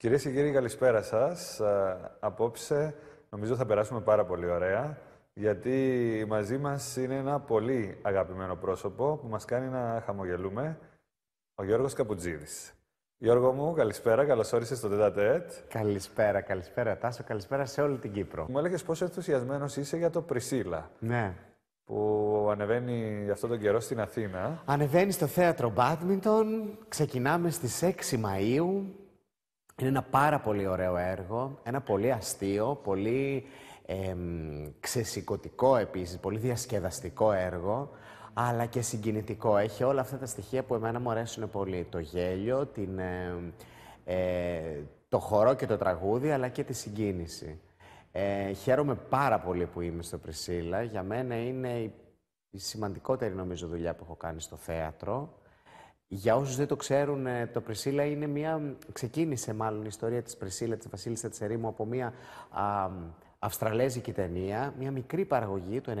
Κυρίες και κύριοι, καλησπέρα σας. Ε, απόψε νομίζω θα περάσουμε πάρα πολύ ωραία, γιατί μαζί μας είναι ένα πολύ αγαπημένο πρόσωπο που μας κάνει να χαμογελούμε, ο Γιώργος Καπουτζίδη. Γιώργο μου, καλησπέρα. Καλώς όρισες στο ΤΕΤΑΤΕΤ. Καλησπέρα, καλησπέρα Τάσο, καλησπέρα σε όλη την Κύπρο. Μου έλεγες πόσο ενθουσιασμένος είσαι για το Πρισίλα. Ναι. Που ανεβαίνει αυτόν τον καιρό στην Αθήνα. Ανεβαίνει στο θέατρο Badminton. Ξεκινάμε στις 6 Μαου. Είναι ένα πάρα πολύ ωραίο έργο, ένα πολύ αστείο, πολύ ε, ξεσηκωτικό επίσης, πολύ διασκεδαστικό έργο, αλλά και συγκινητικό. Έχει όλα αυτά τα στοιχεία που εμένα μου αρέσουν πολύ. Το γέλιο, την, ε, το χορό και το τραγούδι, αλλά και τη συγκίνηση. Ε, χαίρομαι πάρα πολύ που είμαι στο Πρισίλα. Για μένα είναι η σημαντικότερη νομίζω δουλειά που έχω κάνει στο θέατρο. Για όσους δεν το ξέρουν, ε, το Πρεσίλα είναι μια. Ξεκίνησε μάλλον η ιστορία της Πρεσίλα, της Βασίλισσα της Ερήμου, από μια α, Αυστραλέζικη ταινία, μια μικρή παραγωγή του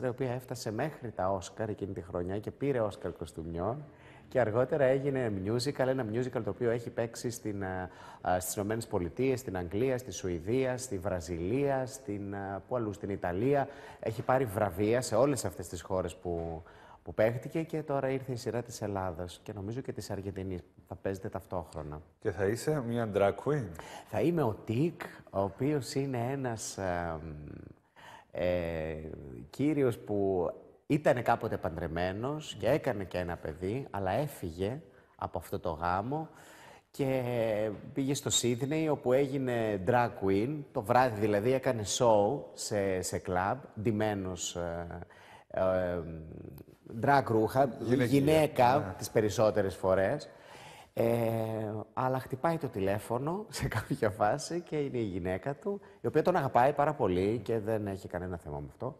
1994, η οποία έφτασε μέχρι τα Όσκαρ εκείνη τη χρονιά και πήρε Όσκαρ κοστούμιών. Και αργότερα έγινε musical, ένα musical το οποίο έχει παίξει στην, ε, στις Ηνωμένες Πολιτείες, στην Αγγλία, στη Σουηδία, στη Βραζιλία, στην, ε, που στην Ιταλία. Έχει πάρει βραβεία σε όλες αυτές τις χώρες που που παίχτηκε και τώρα ήρθε η σειρά της Ελλάδας και νομίζω και της Αργεντινής που θα παίζετε ταυτόχρονα. Και θα είσαι μια drag queen. Θα είμαι ο Τικ, ο οποίος είναι ένας ε, κύριος που ήταν κάποτε παντρεμένος και έκανε και ένα παιδί, αλλά έφυγε από αυτό το γάμο και πήγε στο Σίδνεϊ όπου έγινε drag queen. Το βράδυ δηλαδή έκανε show σε, σε κλαμπ, ντυμένος ε, ντρακ ρούχα, γυναίκα, γυναίκα ναι. τις περισσότερες φορές. Ε, αλλά χτυπάει το τηλέφωνο σε κάποια φάση και είναι η γυναίκα του, η οποία τον αγαπάει πάρα πολύ και δεν έχει κανένα θέμα με αυτό.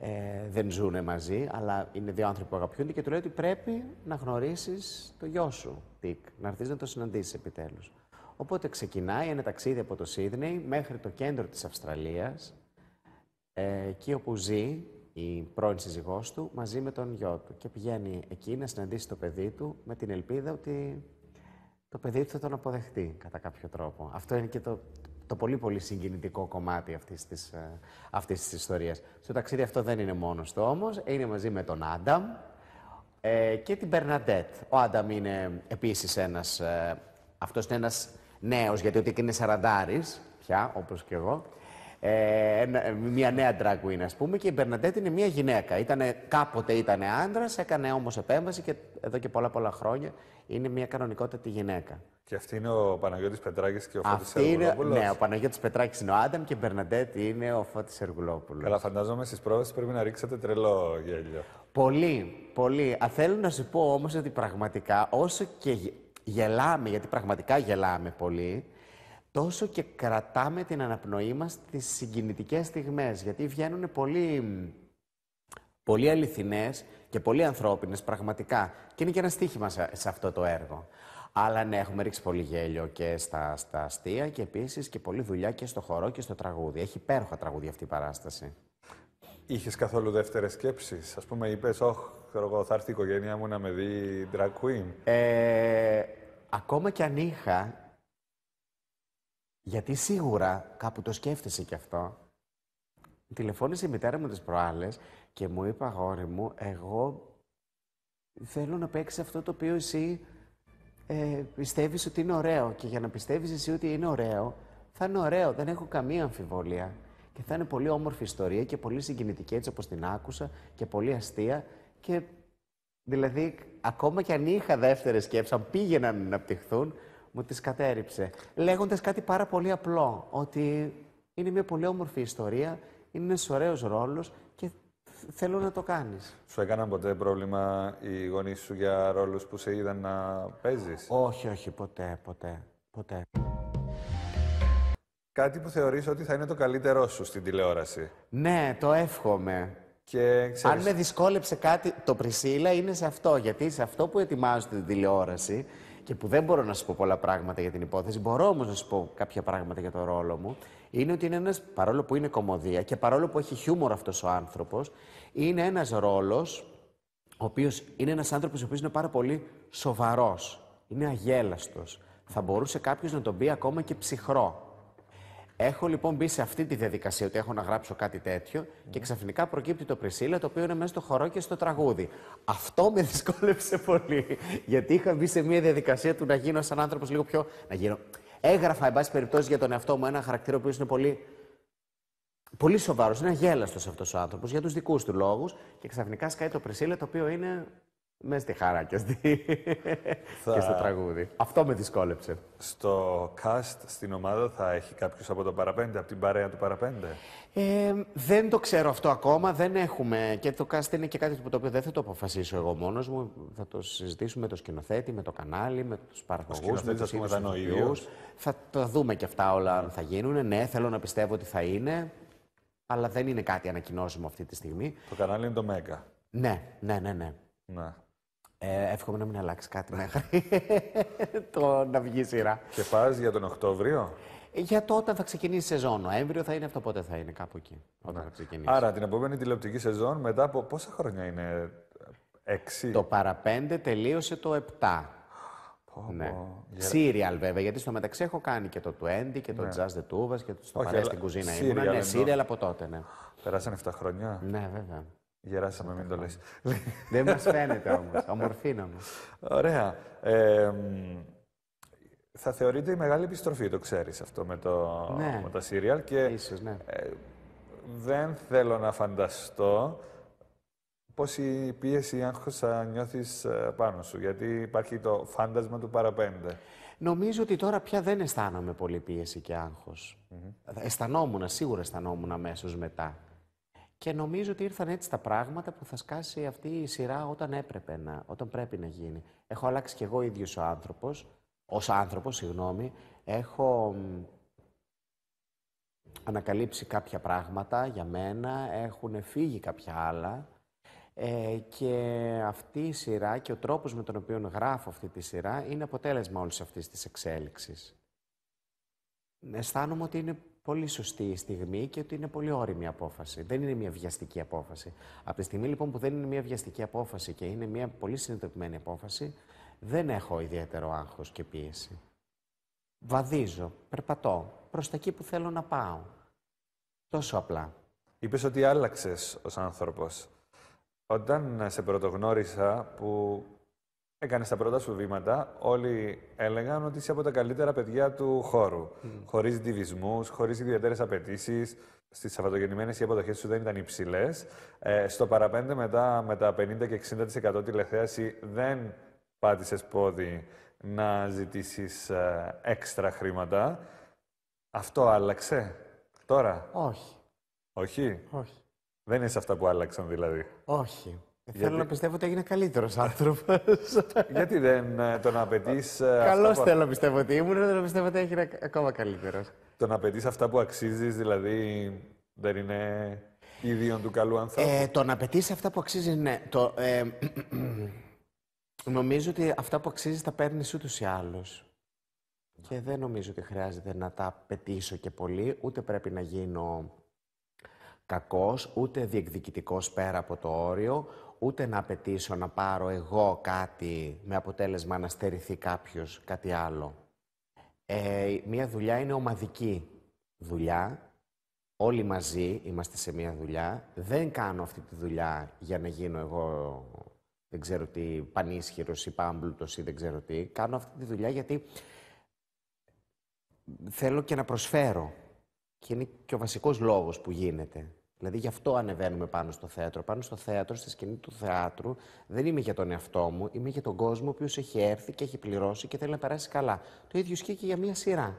Ε, δεν ζουν μαζί, αλλά είναι δύο άνθρωποι που αγαπιούνται και του λέει ότι πρέπει να γνωρίσεις το γιο σου, Τικ, να έρθεις να το συναντήσεις επιτέλους. Οπότε ξεκινάει ένα ταξίδι από το Σίδνεϊ μέχρι το κέντρο της Αυστραλίας, ε, εκεί όπου ζει η πρώην σύζυγός του μαζί με τον γιο του και πηγαίνει εκεί να συναντήσει το παιδί του με την ελπίδα ότι το παιδί του θα τον αποδεχτεί κατά κάποιο τρόπο. Αυτό είναι και το, το πολύ πολύ συγκινητικό κομμάτι αυτής της, ε, αυτής της ιστορίας. Στο ταξίδι αυτό δεν είναι μόνος του όμως, είναι μαζί με τον Άνταμ ε, και την Μπερναντέτ. Ο Άνταμ είναι επίσης ένας, ε, αυτός είναι ένας νέος γιατί ότι είναι σαραντάρης πια όπως και εγώ, ε, ε, μια νέα drag queen, ας πούμε, και η Μπερναντέτ είναι μια γυναίκα. Ήτανε, κάποτε ήταν άντρας, έκανε όμως επέμβαση και εδώ και πολλά πολλά χρόνια είναι μια τη γυναίκα. Και αυτή είναι ο Παναγιώτης Πετράκης και ο Φώτη Φώτης Εργουλόπουλος. Ναι, ο Παναγιώτης Πετράκης είναι ο Άνταμ και η Μπερναντέτ είναι ο Φώτης Εργουλόπουλος. Καλά, φαντάζομαι στις πρόβες πρέπει να ρίξετε τρελό γέλιο. Πολύ, πολύ. Α, θέλω να σου πω όμως ότι πραγματικά όσο και γελάμε, γιατί πραγματικά γελάμε πολύ, τόσο και κρατάμε την αναπνοή μας τις συγκινητικές στιγμές, γιατί βγαίνουν πολύ, πολύ αληθινές και πολύ ανθρώπινες πραγματικά. Και είναι και ένα στίχημα σε, σε αυτό το έργο. Αλλά ναι, έχουμε ρίξει πολύ γέλιο και στα, στα αστεία και επίσης και πολλή δουλειά και στο χορό και στο τραγούδι. Έχει υπέροχα τραγούδια αυτή η παράσταση. Είχες καθόλου δεύτερες σκέψεις. Ας πούμε, είπες, Ωχ, εγώ, θα έρθει η οικογένειά μου να με δει drag queen. Ε, ακόμα κι αν είχα, γιατί σίγουρα κάπου το σκέφτεσαι κι αυτό. Τηλεφώνησε η μητέρα μου τις προάλλες και μου είπα αγόρι μου, εγώ θέλω να παίξεις αυτό το οποίο εσύ ε, πιστεύεις ότι είναι ωραίο και για να πιστεύεις εσύ ότι είναι ωραίο, θα είναι ωραίο, δεν έχω καμία αμφιβολία. Και θα είναι πολύ όμορφη ιστορία και πολύ συγκινητική έτσι όπως την άκουσα και πολύ αστεία και δηλαδή ακόμα κι αν είχα δεύτερες σκέψεις, αν πήγαιναν να αναπτυχθούν, μου τις κατέριψε, λέγοντας κάτι πάρα πολύ απλό, ότι είναι μια πολύ όμορφη ιστορία, είναι ένας ωραίος ρόλος και θέλω να το κάνεις. Σου έκαναν ποτέ πρόβλημα οι γονείς σου για ρόλους που σε είδαν να παίζεις? Όχι, όχι, ποτέ, ποτέ, ποτέ. Κάτι που θεωρείς ότι θα είναι το καλύτερό σου στην τηλεόραση. Ναι, το εύχομαι. Και ξέρεις... Αν με δυσκόλεψε κάτι, το Πρισίλα είναι σε αυτό, γιατί σε αυτό που ετοιμάζω την τηλεόραση και που δεν μπορώ να σου πω πολλά πράγματα για την υπόθεση, μπορώ όμως να σου πω κάποια πράγματα για το ρόλο μου, είναι ότι είναι ένας, παρόλο που είναι κομμωδία και παρόλο που έχει χιούμορ αυτός ο άνθρωπος, είναι ένας ρόλος ο οποίος είναι ένας άνθρωπος ο οποίος είναι πάρα πολύ σοβαρός. Είναι αγέλαστος. Θα μπορούσε κάποιος να τον πει ακόμα και ψυχρό. Έχω λοιπόν μπει σε αυτή τη διαδικασία ότι έχω να γράψω κάτι τέτοιο και ξαφνικά προκύπτει το Πρισίλα το οποίο είναι μέσα στο χορό και στο τραγούδι. Αυτό με δυσκόλεψε πολύ. Γιατί είχα μπει σε μια διαδικασία του να γίνω σαν άνθρωπος λίγο πιο. Να γίνω. Έγραφα, εν πάση περιπτώσει, για τον εαυτό μου ένα χαρακτήρα που είναι πολύ. Πολύ σοβαρός, είναι αγέλαστος αυτός ο άνθρωπος για τους δικούς του δικού του λόγους και ξαφνικά σκάει το πρισίλε, το οποίο είναι μες στη χαρά και, και στο τραγούδι. Αυτό με δυσκόλεψε. Στο cast, στην ομάδα, θα έχει κάποιος από το παραπέντε, από την παρέα του παραπέντε. Ε, δεν το ξέρω αυτό ακόμα. Δεν έχουμε. Και το cast είναι και κάτι το οποίο δεν θα το αποφασίσω εγώ μόνος μου. Θα το συζητήσουμε με το σκηνοθέτη, με το κανάλι, με τους παραγωγούς, με του ίδιου. Θα τα δούμε και αυτά όλα αν θα γίνουν. Ναι, θέλω να πιστεύω ότι θα είναι. Αλλά δεν είναι κάτι ανακοινώσιμο αυτή τη στιγμή. Το κανάλι είναι το Μέγκα. Ναι, ναι, ναι, ναι. ναι. Ε, εύχομαι να μην αλλάξει κάτι μέχρι το να βγει σειρά. Και πας για τον Οκτώβριο. Ε, για το όταν θα ξεκινήσει η σεζόν. Ο έμβριο θα είναι αυτό, πότε θα είναι, κάπου εκεί. Όταν ναι. θα ξεκινήσει. Άρα την επόμενη τηλεοπτική σεζόν μετά από πόσα χρόνια είναι, 6. Το παραπέντε τελείωσε το 7. ναι. Σύριαλ βέβαια, γιατί στο μεταξύ έχω κάνει και το Twenty και το ναι. Jazz the Tuvas και το στο στην κουζίνα. Είναι ναι, σύριαλ από τότε, ναι. Περάσαν 7 χρόνια. Ναι, βέβαια. Γεράσαμε, μην το λες. Δεν μας φαίνεται όμως, ομορφή μου. Ωραία. θα θεωρείται η μεγάλη επιστροφή, το ξέρεις αυτό με, το, ναι. με τα σύριαλ. Και Ίσως, ναι. Ε, δεν θέλω να φανταστώ πόση πίεση ή άγχος θα νιώθεις ε, πάνω σου, γιατί υπάρχει το φάντασμα του παραπέντε. Νομίζω ότι τώρα πια δεν αισθάνομαι πολύ πίεση και άγχος. Mm Αισθανόμουν, σίγουρα αισθανόμουν αμέσως μετά. Και νομίζω ότι ήρθαν έτσι τα πράγματα που θα σκάσει αυτή η σειρά όταν έπρεπε να, όταν πρέπει να γίνει. Έχω αλλάξει κι εγώ ίδιος ο άνθρωπος, ως άνθρωπος, συγγνώμη. Έχω ανακαλύψει κάποια πράγματα για μένα, έχουν φύγει κάποια άλλα. Ε, και αυτή η σειρά και ο τρόπος με τον οποίο γράφω αυτή τη σειρά είναι αποτέλεσμα όλης αυτής της εξέλιξης. Αισθάνομαι ότι είναι πολύ σωστή η στιγμή και ότι είναι πολύ όρημη απόφαση. Δεν είναι μια βιαστική απόφαση. Από τη στιγμή λοιπόν που δεν είναι μια βιαστική απόφαση και είναι μια πολύ συνειδητοποιημένη απόφαση, δεν έχω ιδιαίτερο άγχος και πίεση. Βαδίζω, περπατώ, προς τα εκεί που θέλω να πάω. Τόσο απλά. Είπες ότι άλλαξες ως άνθρωπος. Όταν σε πρωτογνώρισα που Έκανες τα πρώτα σου βήματα. Όλοι έλεγαν ότι είσαι από τα καλύτερα παιδιά του χώρου. Mm. Χωρίς διβισμούς, χωρίς ιδιαίτερες απαιτήσεις. Στις Σαββατογεννημένε οι αποδοχές σου δεν ήταν υψηλές. Ε, στο παραπέντε μετά, με τα 50 και 60% τηλεθέαση, δεν πάτησες πόδι να ζητήσεις ε, έξτρα χρήματα. Αυτό άλλαξε τώρα. Όχι. Όχι. Όχι. Δεν είσαι αυτά που άλλαξαν δηλαδή. Όχι. Θέλω να πιστεύω ότι έγινε καλύτερος άνθρωπος. Γιατί δεν ε, τον απαιτείς. Ε, Καλώς που... θέλω να πιστεύω ότι ήμουν, δεν πιστεύω ότι έγινε ακόμα καλύτερος. να απαιτείς αυτά που αξίζεις, δηλαδή δεν είναι ίδιον του καλού ε, ανθρώπου. Ε, να απαιτείς αυτά που αξίζεις, ναι. Το, ε, νομίζω ότι αυτά που αξίζεις τα παίρνεις ούτως ή άλλως. Και δεν νομίζω ότι χρειάζεται να τα πετύσω και πολύ, ούτε πρέπει να γίνω κακός, ούτε διεκδικητικός πέρα από το όριο, ούτε να απαιτήσω να πάρω εγώ κάτι με αποτέλεσμα να στερηθεί κάποιος κάτι άλλο. Ε, μία δουλειά είναι ομαδική δουλειά. Όλοι μαζί είμαστε σε μία δουλειά. Δεν κάνω αυτή τη δουλειά για να γίνω εγώ δεν ξέρω τι πανίσχυρος ή πάμπλουτος ή δεν ξέρω τι. Κάνω αυτή τη δουλειά γιατί θέλω και να προσφέρω. Και είναι και ο βασικός λόγος που γίνεται. Δηλαδή γι' αυτό ανεβαίνουμε πάνω στο θέατρο. Πάνω στο θέατρο, στη σκηνή του θεάτρου, δεν είμαι για τον εαυτό μου, είμαι για τον κόσμο ο οποίος έχει έρθει και έχει πληρώσει και θέλει να περάσει καλά. Το ίδιο ισχύει και για μία σειρά.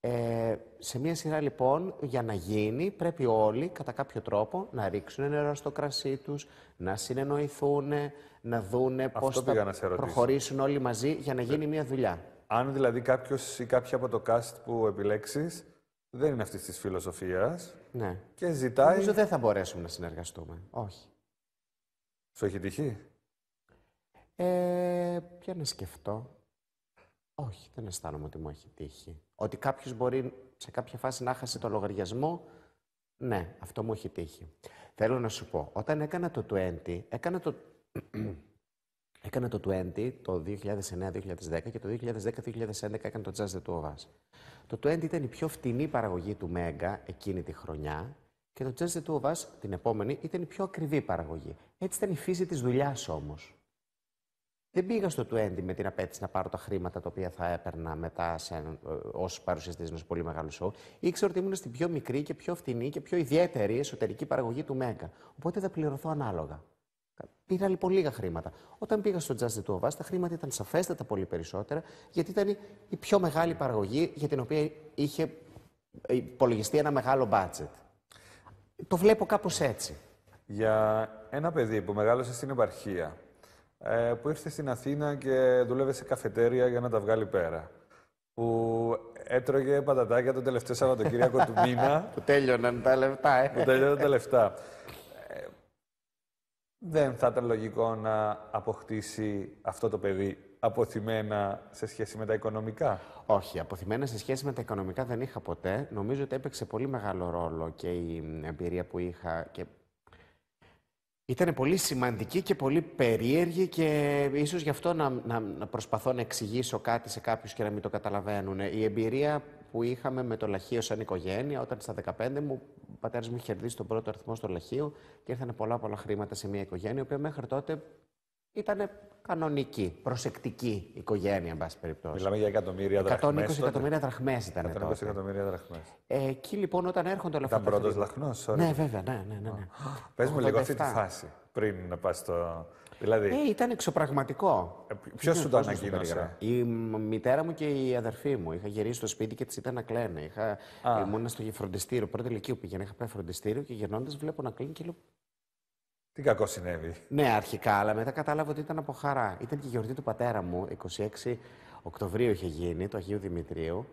Ε, σε μία σειρά λοιπόν, για να γίνει, πρέπει όλοι κατά κάποιο τρόπο να ρίξουν νερό στο κρασί τους, να συνεννοηθούν, να δουν πώς θα προχωρήσουν όλοι μαζί για να γίνει ε, μία δουλειά. Αν δηλαδή κάποιος ή κάποια από το cast που επιλέξεις δεν είναι αυτής της φιλοσοφίας. Ναι. Και ζητάει. Νομίζω δεν θα μπορέσουμε να συνεργαστούμε. Όχι. Σου έχει τύχει. Ε, να σκεφτώ. Όχι, δεν αισθάνομαι ότι μου έχει τύχει. Ότι κάποιος μπορεί σε κάποια φάση να χάσει το λογαριασμό. Ναι, αυτό μου έχει τύχει. Θέλω να σου πω, όταν έκανα το 20, έκανα το Έκανε το 20 το 2009-2010 και το 2010-2011 έκανε το Jazz the Two Το 20 ήταν η πιο φτηνή παραγωγή του Μέγκα εκείνη τη χρονιά και το Jazz the Two την επόμενη ήταν η πιο ακριβή παραγωγή. Έτσι ήταν η φύση της δουλειάς όμως. Δεν πήγα στο 20 με την απέτηση να πάρω τα χρήματα τα οποία θα έπαιρνα μετά ε, ως παρουσιαστής ενός πολύ μεγάλου σοου. Ήξερα ότι ήμουν στην πιο μικρή και πιο φτηνή και πιο ιδιαίτερη εσωτερική παραγωγή του Μέγκα. Οπότε θα πληρωθώ ανάλογα. Πήρα λοιπόν λίγα χρήματα. Όταν πήγα στο Just the τα χρήματα ήταν σαφέστατα πολύ περισσότερα, γιατί ήταν η πιο μεγάλη παραγωγή για την οποία είχε υπολογιστεί ένα μεγάλο budget. Το βλέπω κάπως έτσι. Για ένα παιδί που μεγάλωσε στην επαρχία, ε, που ήρθε στην Αθήνα και δούλευε σε καφετέρια για να τα βγάλει πέρα, που έτρωγε πατατάκια το τελευταίο Σαββατοκύριακο του μήνα. Που τέλειωναν τα λεφτά, ε. Που τέλειωναν τα λεφτά δεν θα ήταν λογικό να αποκτήσει αυτό το παιδί αποθυμένα σε σχέση με τα οικονομικά. Όχι, αποθυμένα σε σχέση με τα οικονομικά δεν είχα ποτέ. Νομίζω ότι έπαιξε πολύ μεγάλο ρόλο και η εμπειρία που είχα και ήταν πολύ σημαντική και πολύ περίεργη και ίσως γι' αυτό να, να, προσπαθώ να εξηγήσω κάτι σε κάποιους και να μην το καταλαβαίνουν. Η εμπειρία που είχαμε με το λαχείο σαν οικογένεια. Όταν στα 15 μου, ο πατέρας μου είχε κερδίσει τον πρώτο αριθμό στο λαχείο και ήρθαν πολλά πολλά χρήματα σε μια οικογένεια, η οποία μέχρι τότε ήταν κανονική, προσεκτική οικογένεια, εν πάση περιπτώσει. Μιλάμε για εκατομμύρια δραχμές. 120 εκατομμύρια δραχμές ήταν 120 τότε. εκατομμύρια δραχμές. Ε, εκεί λοιπόν όταν έρχονται όλα αυτά. Ήταν πρώτο λαχνός, Ναι, βέβαια, ναι, ναι. ναι, ναι. Πες μου λίγο αυτή τη φάση πριν να πας στο. Δηλαδή... Ε, ήταν εξωπραγματικό. Ε, Ποιος σου το ανακοίνωσε. Η μητέρα μου και η αδερφή μου. Είχα γυρίσει στο σπίτι και της ήταν να κλαίνε. Είχα... Ήμουν στο φροντιστήριο. Πρώτη ηλικίου πήγαινε. Είχα πάει φροντιστήριο και γυρνώντας βλέπω να κλείνει και λέω. Τι κακό συνέβη. Ναι, αρχικά, αλλά μετά κατάλαβα ότι ήταν από χαρά. Ήταν και η γιορτή του πατέρα μου, 26 Οκτωβρίου είχε γίνει, το Αγίου Δημητρίου.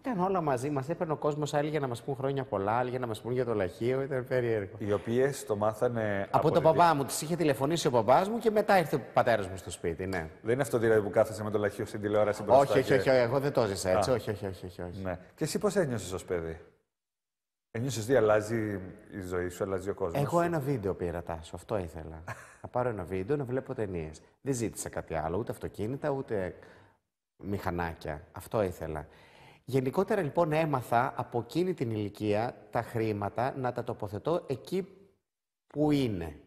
Ήταν όλα μαζί μας. Έπαιρνε ο κόσμος άλλοι για να μας πούν χρόνια πολλά, άλλοι για να μας πούν για το λαχείο. Ήταν περίεργο. Οι οποίες το μάθανε. Από, τον παπά μου. Τις είχε τηλεφωνήσει ο παπάς μου και μετά ήρθε ο πατέρας μου στο σπίτι. Ναι. Δεν είναι αυτό δηλαδή που κάθεσαι με το λαχείο στην τηλεόραση μπροστά. Όχι, όχι, όχι, όχι. Εγώ δεν το ζήσα έτσι. Α. Όχι, όχι, όχι. όχι, όχι. Ναι. Και εσύ πώς ένιωσες ως παιδί. Ένιωσες ότι αλλάζει η ζωή σου, αλλάζει ο κόσμος. Εγώ ένα βίντεο πήρα τάσο. Αυτό ήθελα. να πάρω ένα βίντεο να βλέπω ταινίες. Δεν ζήτησα κάτι άλλο. Ούτε αυτοκίνητα, ούτε μηχανάκια. Αυτό ήθελα. Γενικότερα λοιπόν έμαθα από εκείνη την ηλικία τα χρήματα να τα τοποθετώ εκεί που είναι.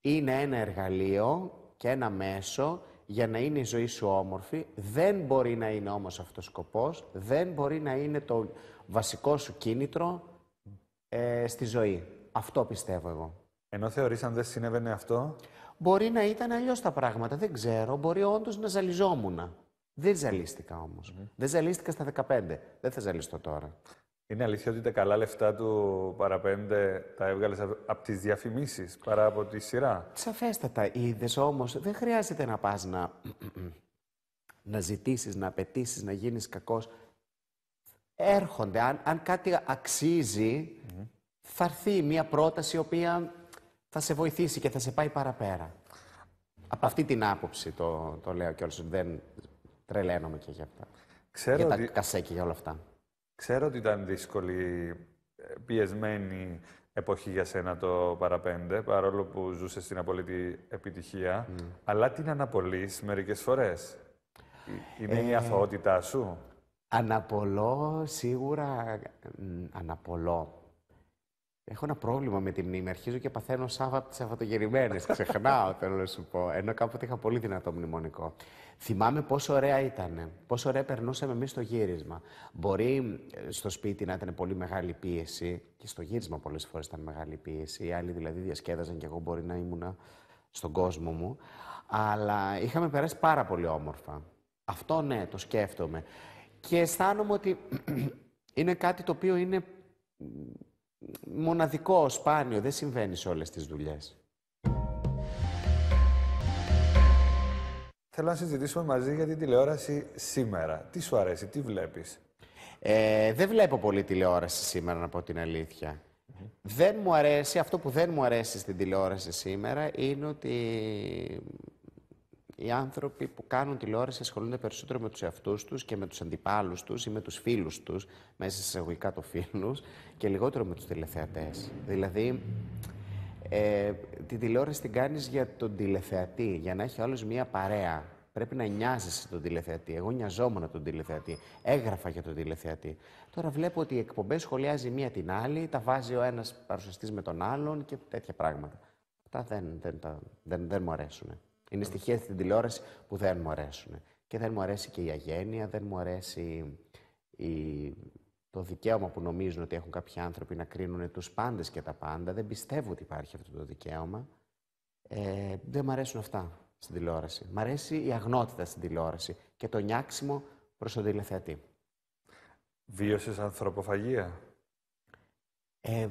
Είναι ένα εργαλείο και ένα μέσο για να είναι η ζωή σου όμορφη. Δεν μπορεί να είναι όμως αυτός ο σκοπός. Δεν μπορεί να είναι το βασικό σου κίνητρο ε, στη ζωή. Αυτό πιστεύω εγώ. Ενώ θεωρείς αν δεν συνέβαινε αυτό... Μπορεί να ήταν αλλιώς τα πράγματα, δεν ξέρω. Μπορεί όντως να ζαλιζόμουν. Δεν ζαλίστηκα Δεν ζαλίστηκα στα 15. Δεν θα ζαλιστώ τώρα. Είναι αλήθεια ότι τα καλά λεφτά του παραπέντε τα έβγαλες από τις διαφημίσεις παρά από τη σειρά. Σαφέστατα. Είδες όμως, δεν χρειάζεται να πας να, να ζητήσεις, να απαιτήσεις, να γίνεις κακός. Έρχονται. Αν, κάτι αξίζει, θα έρθει μια πρόταση η οποία θα σε βοηθήσει και θα σε πάει παραπέρα. Από αυτή την άποψη το, λέω κιόλας, δεν τρελαίνομαι και για αυτά. Ξέρω για τα κασέκια όλα αυτά. Ξέρω ότι ήταν δύσκολη, ε, πιεσμένη εποχή για σένα το παραπέντε, παρόλο που ζούσες στην απολύτη επιτυχία. Mm. Αλλά την αναπολύς μερικές φορές. Είναι η ε, αθωότητά σου. Αναπολώ, σίγουρα αναπολώ. Έχω ένα πρόβλημα με τη μνήμη. Αρχίζω και παθαίνω τι Σαββατογεννημένες. Ξεχνάω, θέλω να σου πω. Ενώ κάποτε είχα πολύ δυνατό μνημονικό. Θυμάμαι πόσο ωραία ήταν. Πόσο ωραία περνούσαμε εμείς στο γύρισμα. Μπορεί ε, στο σπίτι να ήταν πολύ μεγάλη πίεση. Και στο γύρισμα πολλές φορές ήταν μεγάλη πίεση. Οι άλλοι δηλαδή διασκέδαζαν και εγώ μπορεί να ήμουνα στον κόσμο μου. Αλλά είχαμε περάσει πάρα πολύ όμορφα. Αυτό ναι, το σκέφτομαι. Και αισθάνομαι ότι είναι κάτι το οποίο είναι μοναδικό, σπάνιο, δεν συμβαίνει σε όλες τις δουλειές. Θέλω να συζητήσουμε μαζί για την τηλεόραση σήμερα. Τι σου αρέσει, τι βλέπεις. Ε, δεν βλέπω πολύ τηλεόραση σήμερα, να πω την αλήθεια. Δεν μου αρέσει, αυτό που δεν μου αρέσει στην τηλεόραση σήμερα είναι ότι οι άνθρωποι που κάνουν τηλεόραση ασχολούνται περισσότερο με τους εαυτούς τους και με τους αντιπάλους τους ή με τους φίλους τους, μέσα σε εισαγωγικά το φίλους, και λιγότερο με τους τηλεθεατές. Δηλαδή, ε, την τηλεόραση την κάνεις για τον τηλεθεατή, για να έχει άλλος μία παρέα. Πρέπει να νοιάζεσαι τον τηλεθεατή. Εγώ νοιαζόμουν τον τηλεθεατή. Έγραφα για τον τηλεθεατή. Τώρα βλέπω ότι οι εκπομπές σχολιάζει μία την άλλη, τα βάζει ο ένας παρουσιαστής με τον άλλον και τέτοια πράγματα. Αυτά δεν, δεν, δεν, δεν μου αρέσουν. Είναι στοιχεία στην τηλεόραση που δεν μου αρέσουν. Και δεν μου αρέσει και η αγένεια, δεν μου αρέσει η... το δικαίωμα που νομίζουν ότι έχουν κάποιοι άνθρωποι να κρίνουν τους πάντες και τα πάντα. Δεν πιστεύω ότι υπάρχει αυτό το δικαίωμα. Ε, δεν μου αρέσουν αυτά στην τηλεόραση. Μ' αρέσει η αγνότητα στην τηλεόραση και το νιάξιμο προς τον τηλεθεατή. Βίωσες ανθρωποφαγία. Ε...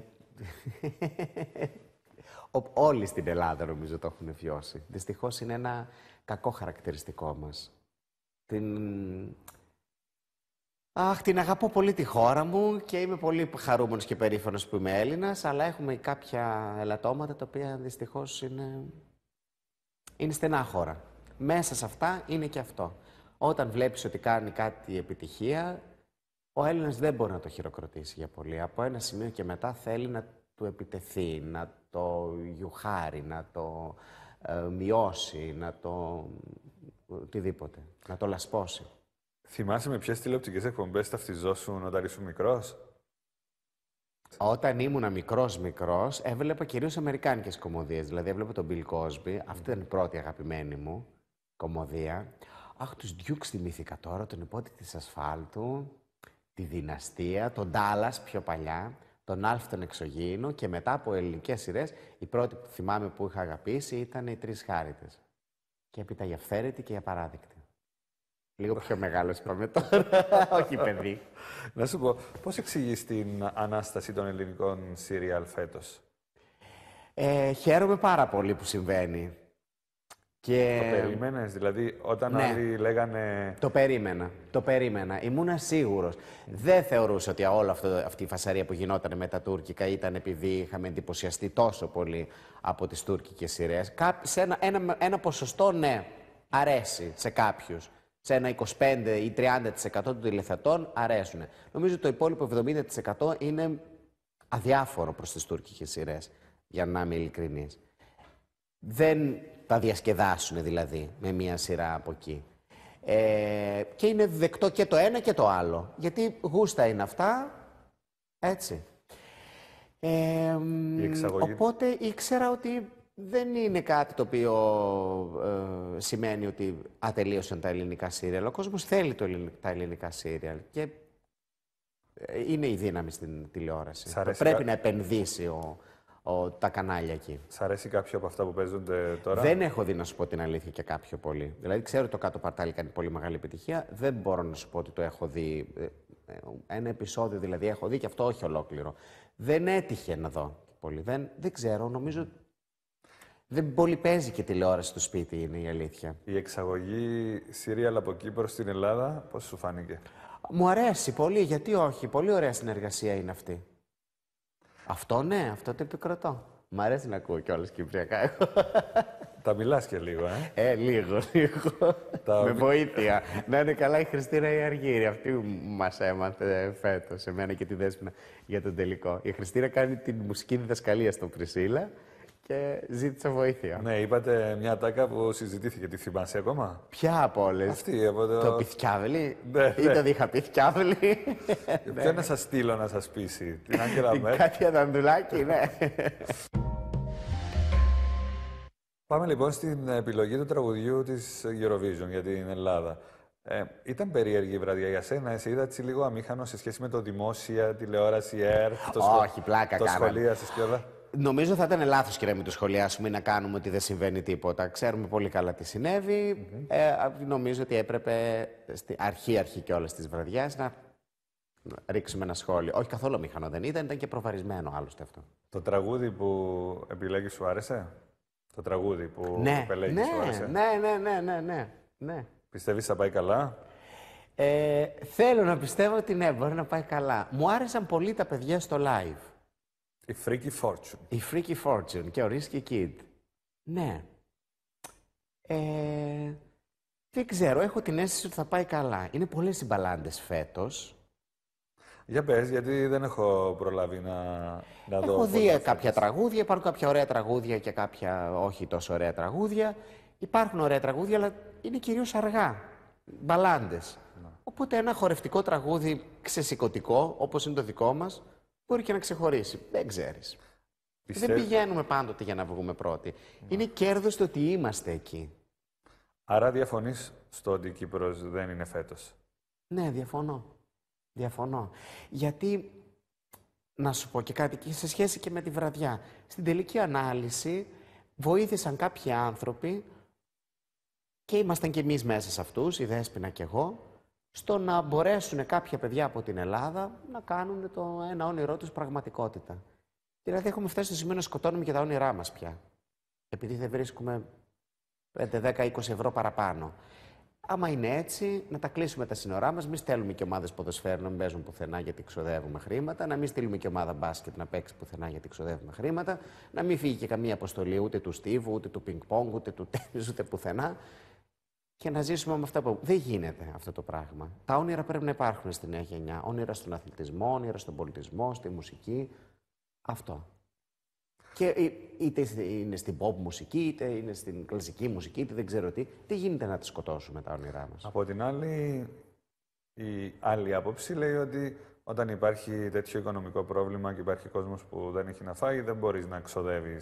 Όλοι στην Ελλάδα νομίζω το έχουν βιώσει. Δυστυχώς είναι ένα κακό χαρακτηριστικό μας. Την... Αχ, την αγαπώ πολύ τη χώρα μου και είμαι πολύ χαρούμενος και περήφανος που είμαι Έλληνας, αλλά έχουμε κάποια ελαττώματα τα οποία δυστυχώς είναι... είναι στενά χώρα. Μέσα σε αυτά είναι και αυτό. Όταν βλέπεις ότι κάνει κάτι επιτυχία, ο Έλληνας δεν μπορεί να το χειροκροτήσει για πολύ. Από ένα σημείο και μετά θέλει να του επιτεθεί, να το γιουχάρι, να το ε, μειώσει, να το οτιδήποτε, να το λασπώσει. Θυμάσαι με ποιες τηλεοπτικές εκπομπές ταυτιζόσουν όταν ήσουν μικρός? Όταν ήμουν μικρός, μικρός, έβλεπα κυρίως Αμερικάνικες κομμωδίες. Δηλαδή, έβλεπα τον Bill Cosby. Αυτή ήταν η πρώτη αγαπημένη μου κομμωδία. Αχ, τους Dukes θυμήθηκα τώρα, τον υπότιτλο τη Ασφάλτου, τη Δυναστεία, τον Dallas πιο παλιά τον Άλφ τον Εξωγήινο και μετά από ελληνικές σειρές, η πρώτη που θυμάμαι που είχα αγαπήσει ήταν οι τρεις Χάριτες. Και έπειτα η Αυθαίρετη και η Απαράδεκτη. Λίγο πιο μεγάλο είπαμε τώρα. Όχι, παιδί. Να σου πω, πώς εξηγείς την ανάσταση των ελληνικών σύριαλ φέτος, ε, Χαίρομαι πάρα πολύ που συμβαίνει. Το περίμενες, δηλαδή, όταν ναι. άλλοι λέγανε. Το περίμενα. Το περίμενα. Ήμουνα σίγουρος. Δεν θεωρούσα ότι όλη αυτή η φασαρία που γινόταν με τα τουρκικά ήταν επειδή είχαμε εντυπωσιαστεί τόσο πολύ από τις τουρκικές σειρές. Σε ένα, ένα, ένα ποσοστό, ναι, αρέσει σε κάποιους. Σε ένα 25 ή 30% των τηλεθετών αρέσουν. Νομίζω το υπόλοιπο 70% είναι αδιάφορο προς τις τουρκικές σειρές, για να είμαι ειλικρινής. Δεν τα διασκεδάσουν δηλαδή με μία σειρά από εκεί. Ε, και είναι δεκτό και το ένα και το άλλο. Γιατί γούστα είναι αυτά, έτσι. Ε, οπότε ήξερα ότι δεν είναι κάτι το οποίο ε, σημαίνει ότι ατελείωσαν τα ελληνικά σύριαλ. Ο κόσμος θέλει το, τα ελληνικά σύριαλ και ε, είναι η δύναμη στην τηλεόραση. Πρέπει να επενδύσει ο ο, τα κανάλια εκεί. Σ' αρέσει κάποιο από αυτά που παίζονται τώρα. Δεν έχω δει να σου πω την αλήθεια και κάποιο πολύ. Δηλαδή, ξέρω ότι το κάτω παρτάλι κάνει πολύ μεγάλη επιτυχία. Δεν μπορώ να σου πω ότι το έχω δει. Ε, ε, ένα επεισόδιο δηλαδή έχω δει και αυτό όχι ολόκληρο. Δεν έτυχε να δω πολύ. Δεν, δεν ξέρω, νομίζω. Δεν πολύ παίζει και τηλεόραση στο σπίτι, είναι η αλήθεια. Η εξαγωγή Σύριαλ από Κύπρο στην Ελλάδα, πώς σου φάνηκε. Μου αρέσει πολύ, γιατί όχι. Πολύ ωραία συνεργασία είναι αυτή. Αυτό ναι, αυτό το επικροτώ. Μ' αρέσει να ακούω κιόλας κυπριακά Τα μιλάς και λίγο, ε. Ε, λίγο, λίγο. Τα... Με βοήθεια. να είναι καλά η Χριστίνα η Αργύρη. Αυτή μας έμαθε φέτος, εμένα και τη Δέσποινα για τον τελικό. Η Χριστίνα κάνει την μουσική διδασκαλία στον Πρισίλα και ζήτησα βοήθεια. Ναι, είπατε μια τάκα που συζητήθηκε. Τη θυμάσαι ακόμα. Ποια από όλες. Αυτή από το. Το πιθιάβλι. Ναι, Ή το είχα ναι. πιθκιάβλι. Ποιο να σας στείλω να σας πείσει. Την Άγγελα Μέρκελ. Κάτι αδαντουλάκι, ναι. Πάμε λοιπόν στην επιλογή του τραγουδιού της Eurovision για την Ελλάδα. Ε, ήταν περίεργη η βραδιά για σένα. Εσύ είδα λίγο αμήχανο σε σχέση με το δημόσια, τηλεόραση, ΕΡΤ, το, σχολείο, το πλάκα το και όλα. Νομίζω θα ήταν λάθος και με το σχολιάσουμε ή να κάνουμε ότι δεν συμβαίνει τίποτα. Ξέρουμε πολύ καλά τι συνέβη. ε, νομίζω ότι έπρεπε στην αρχή-αρχή και όλες τη βραδιά να ρίξουμε ένα σχόλιο. Όχι καθόλου μηχανό δεν ήταν, ήταν και προβαρισμένο άλλωστε αυτό. Το τραγούδι που επιλέγεις σου άρεσε. Το τραγούδι που ναι, επιλέγεις ναι, σου άρεσε. Ναι, ναι, ναι, ναι. ναι, ναι. Πιστεύεις θα πάει καλά. Ε, θέλω να πιστεύω ότι ναι, μπορεί να πάει καλά. Μου άρεσαν πολύ τα παιδιά στο live. Η Freaky Fortune. Η Freaky Fortune και ο Risky Kid. Ναι. Ε, δεν ξέρω, έχω την αίσθηση ότι θα πάει καλά. Είναι πολλές οι μπαλάντες φέτος. Για πες, γιατί δεν έχω προλάβει να, να έχω δω. Έχω δει κάποια τραγούδια, υπάρχουν κάποια ωραία τραγούδια και κάποια όχι τόσο ωραία τραγούδια. Υπάρχουν ωραία τραγούδια, αλλά είναι κυρίως αργά. Μπαλάντες. Ναι. Οπότε ένα χορευτικό τραγούδι ξεσηκωτικό, όπως είναι το δικό μας, μπορεί και να ξεχωρίσει. Δεν ξέρεις. Δεν πηγαίνουμε πάντοτε για να βγούμε πρώτοι. Είναι κέρδος το ότι είμαστε εκεί. Άρα διαφωνείς στο ότι η Κύπρος δεν είναι φέτος. Ναι, διαφωνώ. Διαφωνώ. Γιατί να σου πω και κάτι και σε σχέση και με τη βραδιά. Στην τελική ανάλυση βοήθησαν κάποιοι άνθρωποι και ήμασταν και εμείς μέσα σε αυτούς, η Δέσποινα κι εγώ, στο να μπορέσουν κάποια παιδιά από την Ελλάδα να κάνουν το ένα όνειρό τους πραγματικότητα. Δηλαδή έχουμε φτάσει στο σημείο να σκοτώνουμε και τα όνειρά μας πια. Επειδή δεν βρίσκουμε 5, 10, 20 ευρώ παραπάνω. Άμα είναι έτσι, να τα κλείσουμε τα σύνορά μας, μην στέλνουμε και ομάδες ποδοσφαίρου να μην παίζουν πουθενά γιατί ξοδεύουμε χρήματα, να μην στείλουμε και ομάδα μπάσκετ να παίξει πουθενά γιατί ξοδεύουμε χρήματα, να μην φύγει και καμία αποστολή ούτε του Στίβου, ούτε του πινκ ούτε του Τέμι, ούτε πουθενά και να ζήσουμε με αυτά που. Δεν γίνεται αυτό το πράγμα. Τα όνειρα πρέπει να υπάρχουν στη νέα γενιά. Όνειρα στον αθλητισμό, όνειρα στον πολιτισμό, στη μουσική. Αυτό. Και ε, είτε είναι στην pop μουσική, είτε είναι στην κλασική μουσική, είτε δεν ξέρω τι. Τι γίνεται να τη σκοτώσουμε τα όνειρά μας. Από την άλλη, η άλλη άποψη λέει ότι όταν υπάρχει τέτοιο οικονομικό πρόβλημα και υπάρχει κόσμος που δεν έχει να φάει, δεν μπορείς να ξοδεύεις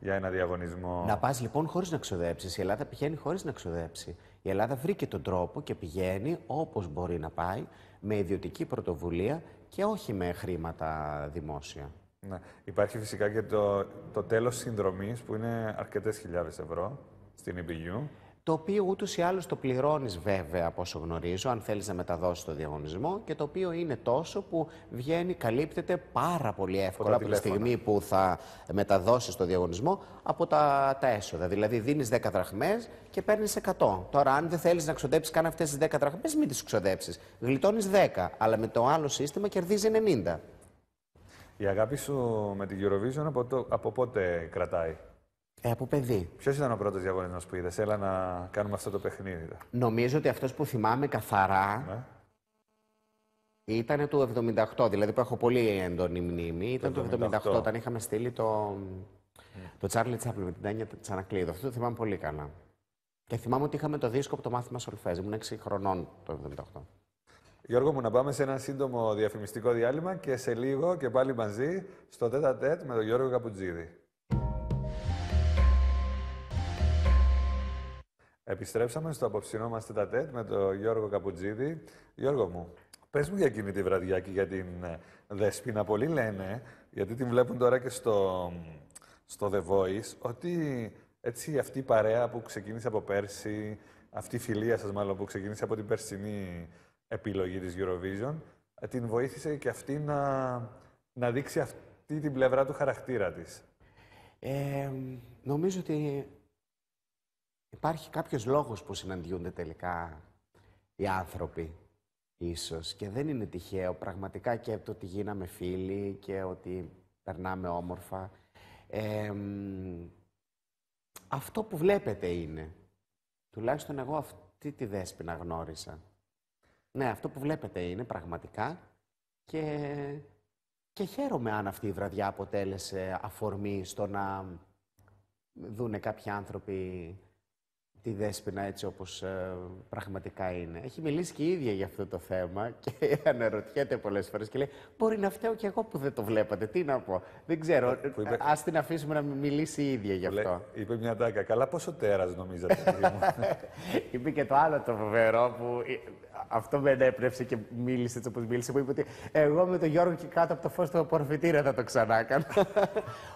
για ένα διαγωνισμό. Να πας λοιπόν χωρίς να ξοδέψεις. Η Ελλάδα πηγαίνει χωρίς να ξοδέψει. Η Ελλάδα βρήκε τον τρόπο και πηγαίνει όπως μπορεί να πάει με ιδιωτική πρωτοβουλία και όχι με χρήματα δημόσια. Ναι. Υπάρχει φυσικά και το, το τέλος συνδρομής που είναι αρκετές χιλιάδες ευρώ στην EBU το οποίο ούτως ή άλλως το πληρώνεις βέβαια από όσο γνωρίζω, αν θέλεις να μεταδώσεις το διαγωνισμό και το οποίο είναι τόσο που βγαίνει, καλύπτεται πάρα πολύ εύκολα από, τη στιγμή που θα μεταδώσεις το διαγωνισμό από τα, τα έσοδα. Δηλαδή δίνεις 10 δραχμές και παίρνεις 100. Τώρα, αν δεν θέλεις να ξοδέψεις καν αυτές τις 10 δραχμές, μην τις ξοδέψεις. Γλιτώνεις 10, αλλά με το άλλο σύστημα κερδίζει 90. Η αγάπη σου με την Eurovision από, το, από πότε κρατάει. Ε, από παιδί. Ποιος ήταν ο πρώτος διαγωνισμός που είδες, Έλα να κάνουμε αυτό το παιχνίδι. Νομίζω ότι αυτός που θυμάμαι καθαρά. Ναι. Ήταν του 78, δηλαδή που έχω πολύ έντονη μνήμη. Ήταν το 78, 78 όταν είχαμε στείλει το, το Τσάρλι Chaplin με την Τάνια Τσανακλείδου. Αυτό το θυμάμαι πολύ καλά. Και θυμάμαι ότι είχαμε το δίσκο από το μάθημα Σολφέζ. Ήμουν 6 χρονών το 78. Γιώργο μου, να πάμε σε ένα σύντομο διαφημιστικό διάλειμμα και σε λίγο και πάλι μαζί στο τέτα τέτ με τον Γιώργο Καπουτζίδη. Επιστρέψαμε στο απόψινό τα τέτ με τον Γιώργο Καπουτζίδη. Γιώργο μου, πες μου για εκείνη τη βραδιά και για την ε, Δεσπίνα. Πολλοί λένε, γιατί την βλέπουν τώρα και στο, στο The Voice, ότι έτσι αυτή η παρέα που ξεκίνησε από πέρσι, αυτή η φιλία σας μάλλον που ξεκίνησε από την περσινή επιλογή της Eurovision, ε, την βοήθησε και αυτή να, να δείξει αυτή την πλευρά του χαρακτήρα της. Ε, νομίζω ότι Υπάρχει κάποιος λόγος που συναντιούνται τελικά οι άνθρωποι, ίσως. Και δεν είναι τυχαίο, πραγματικά και το ότι γίναμε φίλοι και ότι περνάμε όμορφα. αυτό που βλέπετε είναι. Τουλάχιστον εγώ αυτή τη δέσποινα γνώρισα. Ναι, αυτό που βλέπετε είναι πραγματικά. Και, και χαίρομαι αν αυτή η βραδιά αποτέλεσε αφορμή στο να δούνε κάποιοι άνθρωποι τη Δέσποινα έτσι όπως ε, πραγματικά είναι. Έχει μιλήσει και η ίδια για αυτό το θέμα και αναρωτιέται πολλές φορές και λέει «Μπορεί να φταίω κι εγώ που δεν το βλέπατε, τι να πω, δεν ξέρω, που είπε... Ε, ας την αφήσουμε να μιλήσει η ίδια γι' αυτό». είπε μια τάκα, καλά πόσο τέρας νομίζατε. είπε και το άλλο το φοβερό που ε, αυτό με ενέπνευσε και μίλησε έτσι όπως μίλησε, μου είπε ότι εγώ με τον Γιώργο και κάτω από το φως του Απορφητήρα θα το ξανά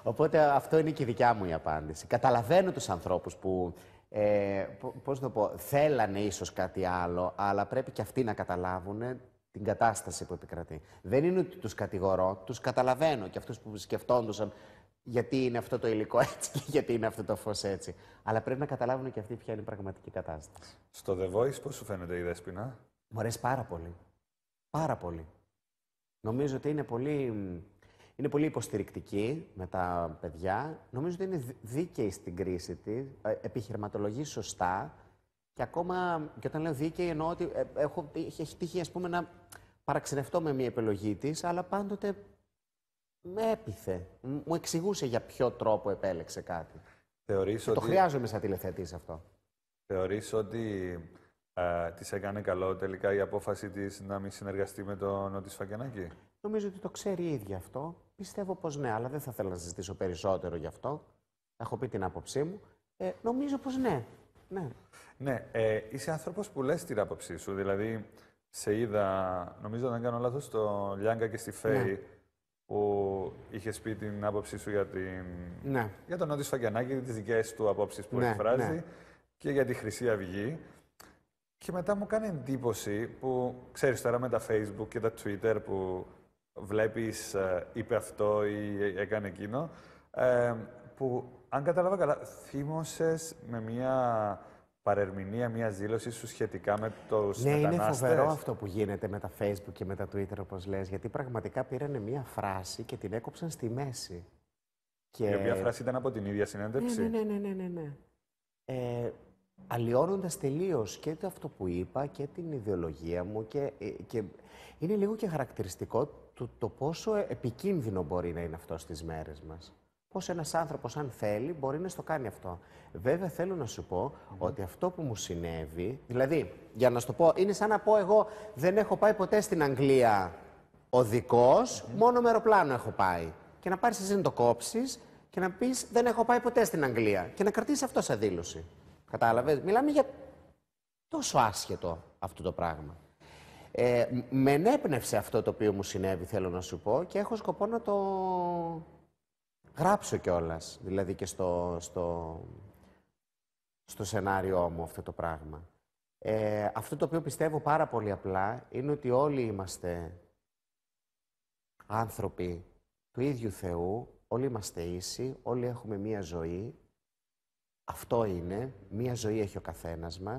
Οπότε αυτό είναι και η δικιά μου η απάντηση. Καταλαβαίνω τους ανθρώπους που ε, πώς το πω, θέλανε ίσως κάτι άλλο, αλλά πρέπει και αυτοί να καταλάβουν την κατάσταση που επικρατεί. Δεν είναι ότι τους κατηγορώ, τους καταλαβαίνω και αυτούς που σκεφτόντουσαν γιατί είναι αυτό το υλικό έτσι και γιατί είναι αυτό το φως έτσι. Αλλά πρέπει να καταλάβουν και αυτοί ποια είναι η πραγματική κατάσταση. Στο The Voice πώς σου φαίνεται η Δέσποινα? Μου αρέσει πάρα πολύ. Πάρα πολύ. Νομίζω ότι είναι πολύ είναι πολύ υποστηρικτική με τα παιδιά. Νομίζω ότι είναι δίκαιη στην κρίση της. Ε, επιχειρηματολογεί σωστά. Και ακόμα, και όταν λέω δίκαιη, εννοώ ότι ε, έχω, έχει τύχει ας να παραξενευτώ με μια επιλογή της, αλλά πάντοτε με έπιθε. Μου εξηγούσε για ποιο τρόπο επέλεξε κάτι. και ότι... Το χρειάζομαι σαν τηλεθετής αυτό. Θεωρείς ότι ε, της έκανε καλό τελικά η απόφαση της να μην συνεργαστεί με τον Νότι Σφακιανάκη. Νομίζω ότι το ξέρει η ίδια αυτό. Πιστεύω πως ναι, αλλά δεν θα ήθελα να συζητήσω περισσότερο γι' αυτό. Έχω πει την άποψή μου. Ε, νομίζω πως ναι. Ναι, ναι ε, είσαι άνθρωπος που λες την άποψή σου. Δηλαδή, σε είδα, νομίζω να κάνω λάθος, στο Λιάνκα και στη Φέη. Ναι που είχες πει την άποψή σου για, την... Ναι. για τον Νότι Φαγκιανάκη, τις δικές του απόψεις που ναι, εκφράζει ναι. και για τη Χρυσή Αυγή. Και μετά μου κάνει εντύπωση που ξέρεις τώρα με τα Facebook και τα Twitter που βλέπεις ε, είπε αυτό ή έκανε εκείνο, ε, που αν κατάλαβα καλά, θύμωσες με μια παρερμηνία μια δήλωση σου σχετικά με το μετανάστες. Ναι, είναι φοβερό αυτό που γίνεται με τα Facebook και με τα Twitter, όπως λες, γιατί πραγματικά πήρανε μια φράση και την έκοψαν στη μέση. Και... Η οποία φράση ήταν από την ίδια συνέντευξη. Ναι, ναι, ναι, ναι. ναι, ναι. Ε, αλλοιώνοντας τελείως και το αυτό που είπα και την ιδεολογία μου και, ε, και είναι λίγο και χαρακτηριστικό το πόσο επικίνδυνο μπορεί να είναι αυτό στις μέρες μας. Πώς ένας άνθρωπος αν θέλει μπορεί να στο κάνει αυτό. Βέβαια θέλω να σου πω ότι αυτό που μου συνέβη, δηλαδή για να σου το πω, είναι σαν να πω εγώ δεν έχω πάει ποτέ στην Αγγλία οδικός, mm -hmm. μόνο με αεροπλάνο έχω πάει. Και να πάρεις εσύ να το κόψεις και να πεις δεν έχω πάει ποτέ στην Αγγλία και να κρατήσεις αυτό σαν δήλωση. Κατάλαβες, μιλάμε για τόσο άσχετο αυτό το πράγμα. Ε, με ενέπνευσε αυτό το οποίο μου συνέβη, θέλω να σου πω, και έχω σκοπό να το γράψω κιόλας. Δηλαδή και στο, στο, στο σενάριό μου αυτό το πράγμα. Ε, αυτό το οποίο πιστεύω πάρα πολύ απλά είναι ότι όλοι είμαστε άνθρωποι του ίδιου Θεού, όλοι είμαστε ίσοι, όλοι έχουμε μία ζωή αυτό είναι. Μία ζωή έχει ο καθένας μας.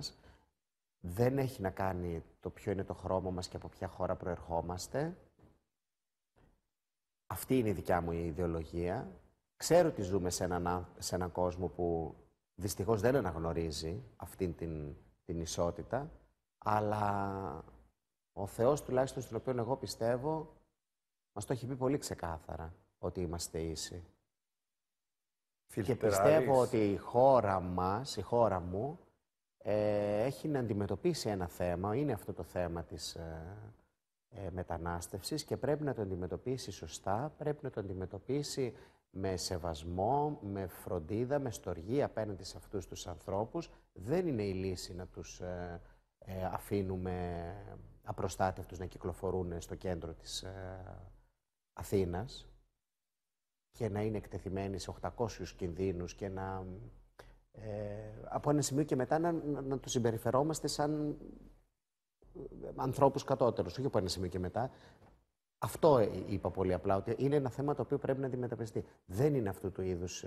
Δεν έχει να κάνει το ποιο είναι το χρώμα μας και από ποια χώρα προερχόμαστε. Αυτή είναι η δικιά μου η ιδεολογία. Ξέρω ότι ζούμε σε έναν, σε έναν κόσμο που δυστυχώς δεν αναγνωρίζει αυτήν την, την ισότητα, αλλά ο Θεός τουλάχιστον στον οποίο εγώ πιστεύω μας το έχει πει πολύ ξεκάθαρα ότι είμαστε ίσοι. Και πιστεύω ότι η χώρα μας, η χώρα μου, ε, έχει να αντιμετωπίσει ένα θέμα, είναι αυτό το θέμα της ε, ε, μετανάστευσης και πρέπει να το αντιμετωπίσει σωστά, πρέπει να το αντιμετωπίσει με σεβασμό, με φροντίδα, με στοργή απέναντι σε αυτούς τους ανθρώπους. Δεν είναι η λύση να τους ε, αφήνουμε απροστάτευτους να κυκλοφορούν στο κέντρο της Αθήνας και να είναι εκτεθειμένοι σε 800 κινδύνους και να ε, από ένα σημείο και μετά να, να τους συμπεριφερόμαστε σαν ε, ανθρώπους κατώτερους, όχι από ένα σημείο και μετά. Αυτό είπα πολύ απλά, ότι είναι ένα θέμα το οποίο πρέπει να αντιμετωπιστεί. Δεν είναι αυτού του είδους,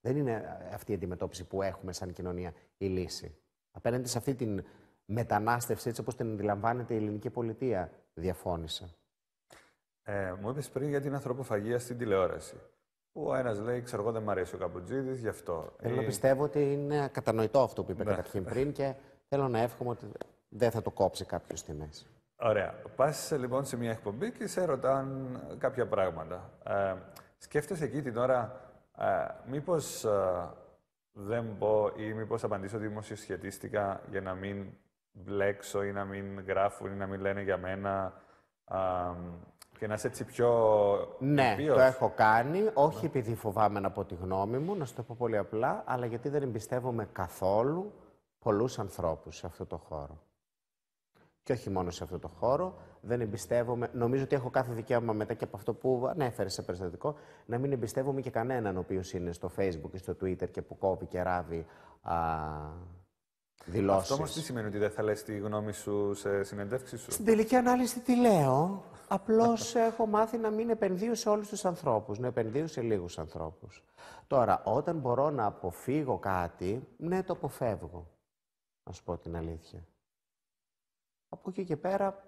δεν είναι αυτή η αντιμετώπιση που έχουμε σαν κοινωνία η λύση. Απέναντι σε αυτή την μετανάστευση, έτσι όπως την αντιλαμβάνεται η ελληνική πολιτεία, διαφώνησα. Ε, μου είπες πριν για την ανθρωποφαγία στην τηλεόραση. Ο ένας λέει, ξέρω εγώ, δεν μου αρέσει ο Καμπουτζίδη, γι' αυτό. Θέλω να ε, πιστεύω ότι είναι κατανοητό αυτό που είπε ναι. καταρχήν πριν και θέλω να εύχομαι ότι δεν θα το κόψει κάποιος στη μέση. Ωραία. Πας λοιπόν σε μια εκπομπή και σε ρωτάνε κάποια πράγματα. Ε, σκέφτεσαι εκεί την ώρα, ε, μήπως ε, δεν πω ή μήπως απαντήσω δημοσιοσχετίστηκα για να μην μπλέξω ή να μην γράφουν ή να μην λένε για μένα. Ε, και να είσαι έτσι πιο. Ναι, το έχω κάνει. Όχι ναι. επειδή φοβάμαι να πω τη γνώμη μου, να σου το πω πολύ απλά, αλλά γιατί δεν εμπιστεύομαι καθόλου πολλούς ανθρώπους σε αυτό το χώρο. Και όχι μόνο σε αυτό το χώρο. Δεν εμπιστεύομαι. Νομίζω ότι έχω κάθε δικαίωμα μετά και από αυτό που ανέφερες σε περιστατικό να μην εμπιστεύομαι και κανέναν ο οποίος είναι στο Facebook ή στο Twitter και που κόβει και ράβει α, δηλώσεις. Αυτό όμως τι σημαίνει ότι δεν θα λες τη γνώμη σου σε συνεντεύξεις σου. Στην τελική ανάλυση τι λέω. Απλώς έχω μάθει να μην επενδύω σε όλους τους ανθρώπους, να επενδύω σε λίγους ανθρώπους. Τώρα, όταν μπορώ να αποφύγω κάτι, ναι, το αποφεύγω. Να σου πω την αλήθεια. Από εκεί και πέρα.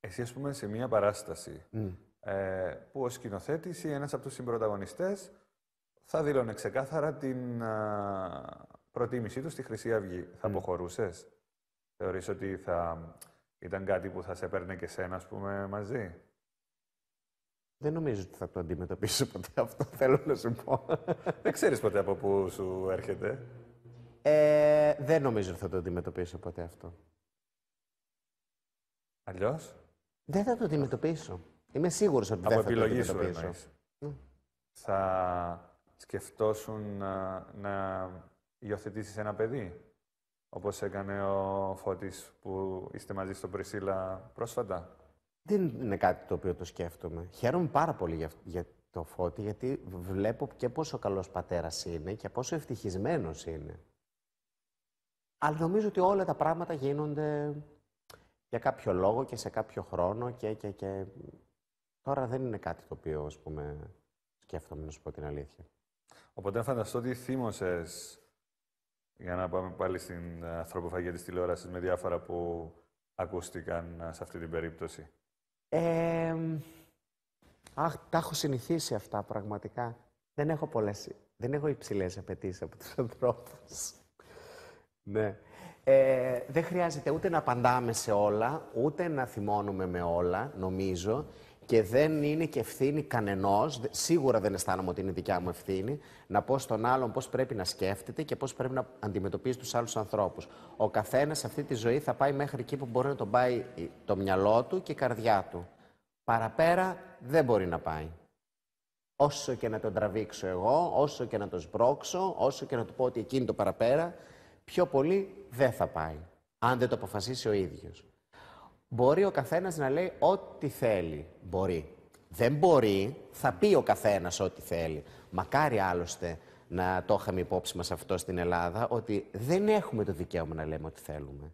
Εσύ, ας πούμε, σε μία παράσταση ε, που ο σκηνοθέτη ή ένας από τους συμπροταγωνιστές θα δήλωνε ξεκάθαρα την προτίμησή του στη Χρυσή Αυγή. Θα αποχωρούσες. Θεωρείς ότι θα ήταν κάτι που θα σε παίρνει και σένα, ας πούμε, μαζί. Δεν νομίζω ότι θα το αντιμετωπίσω ποτέ αυτό, θέλω να σου πω. δεν ξέρεις ποτέ από πού σου έρχεται. Ε, δεν νομίζω ότι θα το αντιμετωπίσω ποτέ αυτό. Αλλιώς? Δεν θα το αντιμετωπίσω. Είμαι σίγουρος ότι από δεν θα το αντιμετωπίσω. Σου, ναι. θα σκεφτόσουν να, να ένα παιδί όπως έκανε ο Φώτης που είστε μαζί στον Πρισίλα πρόσφατα. Δεν είναι κάτι το οποίο το σκέφτομαι. Χαίρομαι πάρα πολύ για, για το Φώτη, γιατί βλέπω και πόσο καλός πατέρας είναι και πόσο ευτυχισμένος είναι. Αλλά νομίζω ότι όλα τα πράγματα γίνονται για κάποιο λόγο και σε κάποιο χρόνο και, και, και... Τώρα δεν είναι κάτι το οποίο, ας πούμε, σκέφτομαι να σου πω την αλήθεια. Οπότε φανταστώ ότι θύμωσες για να πάμε πάλι στην ε, ανθρωποφαγία της τηλεόρασης με διάφορα που ακούστηκαν ε, σε αυτή την περίπτωση. τα έχω συνηθίσει αυτά πραγματικά. Δεν έχω πολλές, δεν έχω υψηλές απαιτήσεις από τους ανθρώπους. ναι. Ε, δεν χρειάζεται ούτε να απαντάμε σε όλα, ούτε να θυμώνουμε με όλα, νομίζω και δεν είναι και ευθύνη κανενός. Σίγουρα δεν αισθάνομαι ότι είναι δικιά μου ευθύνη να πω στον άλλον πώς πρέπει να σκέφτεται και πώς πρέπει να αντιμετωπίζει τους άλλους ανθρώπους. Ο καθένας σε αυτή τη ζωή θα πάει μέχρι εκεί που μπορεί να τον πάει το μυαλό του και η καρδιά του. Παραπέρα δεν μπορεί να πάει. Όσο και να τον τραβήξω εγώ, όσο και να τον σπρώξω, όσο και να του πω ότι εκείνη το παραπέρα, πιο πολύ δεν θα πάει, αν δεν το αποφασίσει ο ίδιος. Μπορεί ο καθένας να λέει ό,τι θέλει. Μπορεί. Δεν μπορεί, θα πει ο καθένας ό,τι θέλει. Μακάρι άλλωστε να το είχαμε υπόψη μας αυτό στην Ελλάδα, ότι δεν έχουμε το δικαίωμα να λέμε ό,τι θέλουμε.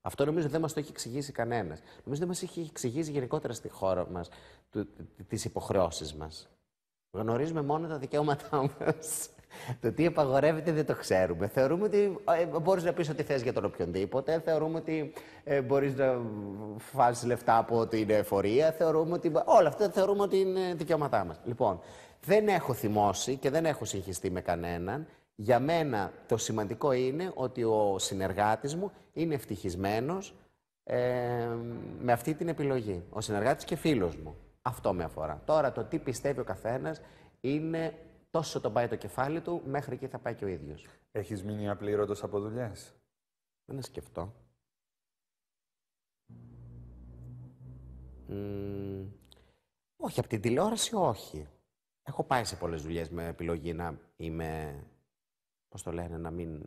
Αυτό νομίζω δεν μας το έχει εξηγήσει κανένας. Νομίζω δεν μας έχει εξηγήσει γενικότερα στη χώρα μας τις υποχρεώσεις μας. Γνωρίζουμε μόνο τα δικαιώματά μας. Το τι απαγορεύεται δεν το ξέρουμε. Θεωρούμε ότι ε, μπορείς να πεις ό,τι θες για τον οποιονδήποτε. Θεωρούμε ότι ε, μπορείς να φάσει λεφτά από την εφορία. Θεωρούμε ότι. Όλα αυτά θεωρούμε ότι είναι δικαιώματά μας. Λοιπόν, δεν έχω θυμώσει και δεν έχω συγχυστεί με κανέναν. Για μένα το σημαντικό είναι ότι ο συνεργάτης μου είναι ευτυχισμένος ε, με αυτή την επιλογή. Ο συνεργάτης και φίλος μου. Αυτό με αφορά. Τώρα το τι πιστεύει ο καθένας είναι τόσο τον πάει το κεφάλι του, μέχρι εκεί θα πάει και ο ίδιος. Έχεις μείνει απλήρωτος από δουλειές. Δεν σκεφτώ. όχι, από την τηλεόραση όχι. Έχω πάει σε πολλές δουλειές με επιλογή να είμαι, πώς το λένε, να μην,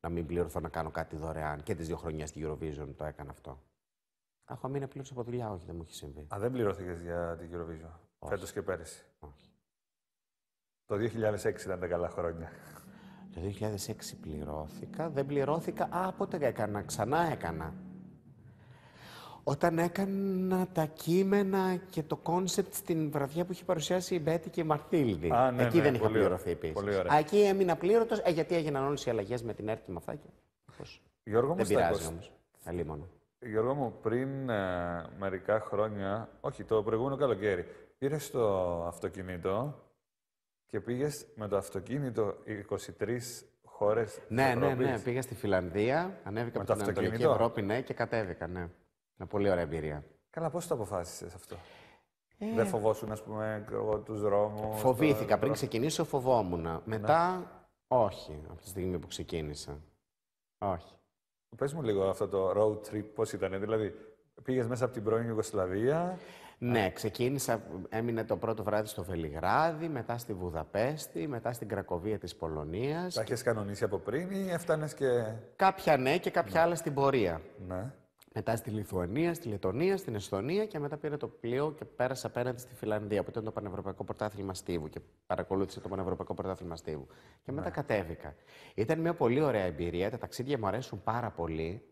να μην πληρωθώ να κάνω κάτι δωρεάν. Και τις δύο χρονιά στην Eurovision το έκανα αυτό. Έχω μείνει πλήρω από δουλειά, όχι, δεν μου έχει συμβεί. Α, δεν πληρώθηκες για την Eurovision. Φέτος και πέρυσι. Όχι. Το 2006 ήταν τα καλά χρόνια. Το 2006 πληρώθηκα, δεν πληρώθηκα. Α, πότε έκανα, ξανά έκανα. Όταν έκανα τα κείμενα και το κόνσεπτ στην βραδιά που είχε παρουσιάσει η Μπέτη και η Μαρτίλδη. Ναι, εκεί ναι, δεν ναι, είχα πληρωθεί επίσης. Εκεί έμεινα πλήρωτος, ε, γιατί έγιναν όλες οι αλλαγές με την έρτη και με αυτά. Και... Γιώργο, δεν πειράζει όμω. Αλίμονο. Γιώργο μου, πριν ε, μερικά χρόνια, όχι το προηγούμενο καλοκαίρι, πήρες το αυτοκίνητο και πήγες με το αυτοκίνητο 23 χώρε. Ναι, ναι, ναι. Πήγα στη Φιλανδία, ανέβηκα με από την Ανατολική Ευρώπη ναι, και κατέβηκα. Ναι. πολύ ωραία εμπειρία. Καλά, πώς το αποφάσισες αυτό. Ε, Δεν φοβόσουν, ας πούμε, τους δρόμους. Φοβήθηκα. Πριν ξεκινήσω, φοβόμουν. Ναι. Μετά, όχι. Από τη στιγμή που ξεκίνησα. Όχι. Πες μου λίγο αυτό το road trip, πώς ήταν. Δηλαδή, πήγες μέσα από την πρώην Ιουγκοσλαβία. Ναι, ξεκίνησα, έμεινε το πρώτο βράδυ στο Βελιγράδι, μετά στη Βουδαπέστη, μετά στην Κρακοβία της Πολωνίας. Τα έχεις κανονίσει από πριν ή έφτανες και... Κάποια ναι και κάποια ναι. άλλα στην πορεία. Ναι. Μετά στη Λιθουανία, στη Λετωνία, στην Εσθονία και μετά πήρε το πλοίο και πέρασα απέναντι στη Φιλανδία, που ήταν το Πανευρωπαϊκό Πρωτάθλημα Στίβου και παρακολούθησε το Πανευρωπαϊκό Πρωτάθλημα Στίβου. Και μετά ναι. κατέβηκα. Ήταν μια πολύ ωραία εμπειρία. Τα ταξίδια μου αρέσουν πάρα πολύ.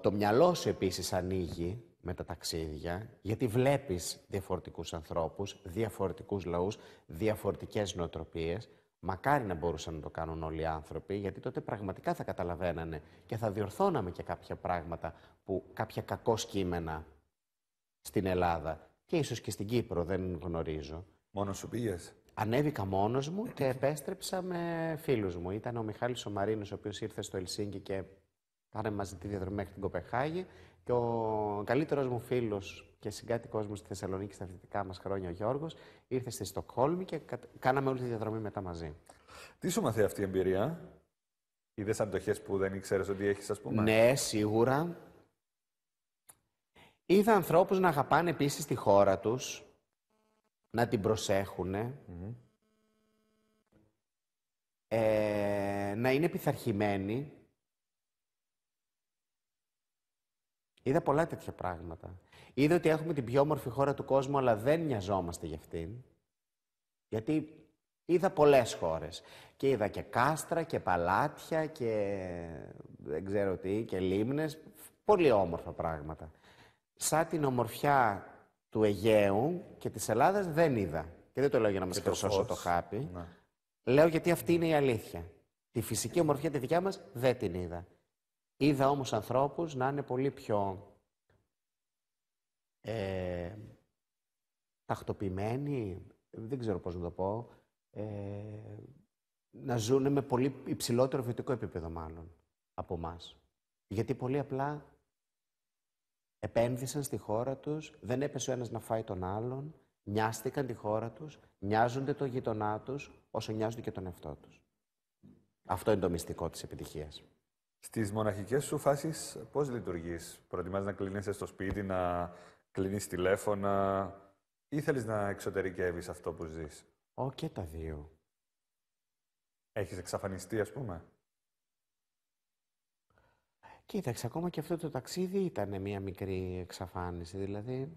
το μυαλό σου επίσης ανοίγει με τα ταξίδια, γιατί βλέπεις διαφορετικούς ανθρώπους, διαφορετικούς λαούς, διαφορετικές νοοτροπίες. Μακάρι να μπορούσαν να το κάνουν όλοι οι άνθρωποι, γιατί τότε πραγματικά θα καταλαβαίνανε και θα διορθώναμε και κάποια πράγματα, που κάποια κακό σκήμενα στην Ελλάδα και ίσως και στην Κύπρο, δεν γνωρίζω. Μόνος σου πήγες. Ανέβηκα μόνος μου και επέστρεψα με φίλους μου. Ήταν ο Μιχάλης ο ο οποίος ήρθε στο Ελσίνκι και Κάνε μαζί τη διαδρομή μέχρι την Κοπεχάγη. Και ο καλύτερος μου φίλος και συγκάτοικός μου στη Θεσσαλονίκη στα φοιτητικά μας χρόνια, ο Γιώργος, ήρθε στη Στοκχόλμη και κάναμε όλη τη διαδρομή μετά μαζί. Τι σου μαθαίνει αυτή η εμπειρία, Είδες αντοχές που δεν ήξερες ότι έχεις, ας πούμε. Ναι, σίγουρα. Είδα ανθρώπους να αγαπάνε επίσης τη χώρα τους, να την προσεχουν Ε, να είναι πειθαρχημένοι Είδα πολλά τέτοια πράγματα. Είδα ότι έχουμε την πιο όμορφη χώρα του κόσμου, αλλά δεν νοιαζόμαστε γι' αυτήν. Γιατί είδα πολλές χώρες. Και είδα και κάστρα και παλάτια και δεν ξέρω τι, και λίμνες. Πολύ όμορφα πράγματα. Σαν την ομορφιά του Αιγαίου και της Ελλάδας δεν είδα. Και δεν το λέω για να μας προσώσω το χάπι. Ναι. Λέω γιατί αυτή είναι η αλήθεια. Τη φυσική ομορφιά τη δικιά μας δεν την είδα. Είδα όμως ανθρώπους να είναι πολύ πιο ε, τακτοποιημένοι, δεν ξέρω πώς να το πω, ε, να ζουν με πολύ υψηλότερο βιωτικό επίπεδο μάλλον από εμά. Γιατί πολύ απλά επένδυσαν στη χώρα τους, δεν έπεσε ο ένας να φάει τον άλλον, νοιάστηκαν τη χώρα τους, νοιάζονται το γειτονά τους όσο νοιάζονται και τον εαυτό τους. Αυτό είναι το μυστικό της επιτυχίας. Στις μοναχικές σου φάσεις, πώς λειτουργείς, Προτιμάς να κλείνει στο σπίτι, να κλείνεις τηλέφωνα, ή θέλεις να εξωτερικεύεις αυτό που ζεις. Ω και τα δύο. Έχεις εξαφανιστεί, ας πούμε. Κοίταξε, ακόμα και αυτό το ταξίδι ήταν μια μικρή εξαφάνιση. Δηλαδή,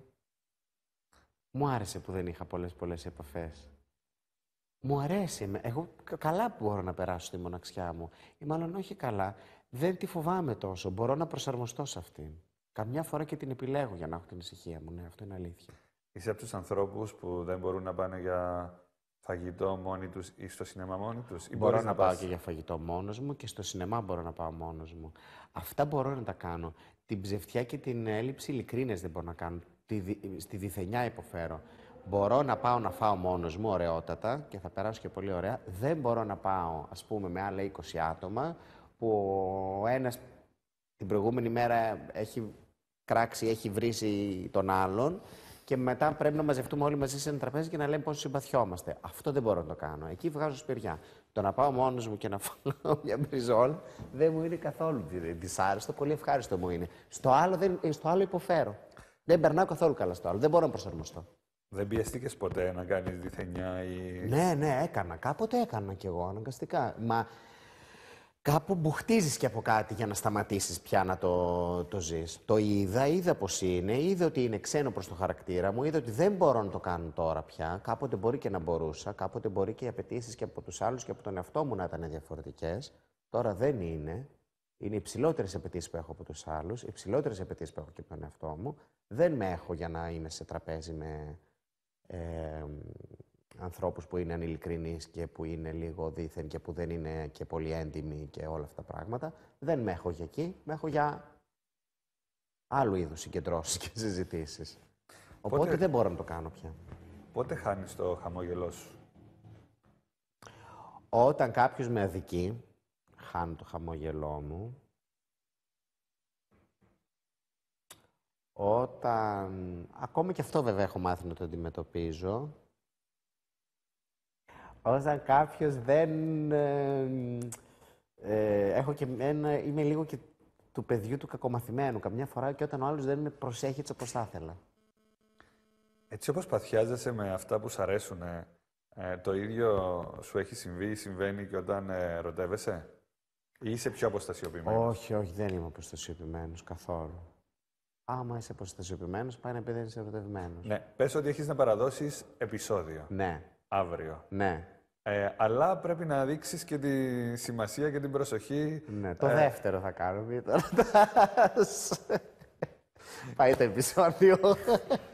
μου άρεσε που δεν είχα πολλές πολλές επαφές. Μου αρέσει. Εγώ καλά μπορώ να περάσω τη μοναξιά μου. Ή μάλλον όχι καλά δεν τη φοβάμαι τόσο. Μπορώ να προσαρμοστώ σε αυτήν. Καμιά φορά και την επιλέγω για να έχω την ησυχία μου. Ναι, αυτό είναι αλήθεια. Είσαι από τους ανθρώπους που δεν μπορούν να πάνε για φαγητό μόνοι τους ή στο σινεμά μόνοι τους. Μπορώ να, να πάω και για φαγητό μόνος μου και στο σινεμά μπορώ να πάω μόνος μου. Αυτά μπορώ να τα κάνω. Την ψευτιά και την έλλειψη ειλικρίνε δεν μπορώ να κάνω. Στη, στη διθενιά υποφέρω. Μπορώ να πάω να φάω μόνος μου, ωραιότατα και θα περάσω και πολύ ωραία. Δεν μπορώ να πάω, ας πούμε, με άλλα 20 άτομα που ο ένας την προηγούμενη μέρα έχει κράξει, έχει βρήσει τον άλλον και μετά πρέπει να μαζευτούμε όλοι μαζί σε ένα τραπέζι και να λέμε πόσο συμπαθιόμαστε. Αυτό δεν μπορώ να το κάνω. Εκεί βγάζω σπηριά. Το να πάω μόνος μου και να φάω μια μπριζόλα δεν μου είναι καθόλου δυσάρεστο. Πολύ ευχάριστο μου είναι. Στο άλλο, δεν, στο άλλο υποφέρω. Δεν περνάω καθόλου καλά στο άλλο. Δεν μπορώ να προσαρμοστώ. Δεν πιεστήκε ποτέ να κάνεις διθενιά ή. Ναι, ναι, έκανα. Κάποτε έκανα κι εγώ αναγκαστικά. Μα κάπου μπουχτίζεις και από κάτι για να σταματήσεις πια να το, το ζεις. Το είδα, είδα πώς είναι, είδα ότι είναι ξένο προς το χαρακτήρα μου, είδα ότι δεν μπορώ να το κάνω τώρα πια. Κάποτε μπορεί και να μπορούσα, κάποτε μπορεί και οι απαιτήσεις και από τους άλλους και από τον εαυτό μου να ήταν διαφορετικές. Τώρα δεν είναι. Είναι υψηλότερες απαιτήσεις που έχω από τους άλλους, υψηλότερες απαιτήσεις που έχω και από τον εαυτό μου. Δεν με έχω για να είμαι σε τραπέζι με ε, ανθρώπους που είναι ανηλικρινείς και που είναι λίγο δίθεν και που δεν είναι και πολύ έντιμοι και όλα αυτά τα πράγματα. Δεν με έχω για εκεί, με έχω για άλλου είδους συγκεντρώσεις και συζητήσεις. Οπότε πότε, δεν μπορώ να το κάνω πια. Πότε χάνεις το χαμόγελό σου? Όταν κάποιος με αδικεί, χάνω το χαμόγελό μου. Όταν... Ακόμα και αυτό βέβαια έχω μάθει να το αντιμετωπίζω όταν κάποιος δεν... Ε, ε, έχω και ένα, είμαι λίγο και του παιδιού του κακομαθημένου καμιά φορά και όταν ο άλλος δεν με προσέχει έτσι όπως θα ήθελα. Έτσι όπως παθιάζεσαι με αυτά που σου αρέσουν, ε, ε, το ίδιο σου έχει συμβεί ή συμβαίνει και όταν ε, ρωτεύεσαι. Ή είσαι πιο αποστασιοποιημένος. Όχι, όχι, δεν είμαι αποστασιοποιημένος καθόλου. Άμα είσαι αποστασιοποιημένος, πάει να δεν είσαι ερωτευμένος. Ναι, πες ότι έχεις να παραδώσεις επεισόδιο. Ναι αύριο. Ναι. Ε, αλλά πρέπει να δείξεις και τη σημασία και την προσοχή. Ναι, το ε, δεύτερο θα κάνουμε. Πάει το επεισόδιο.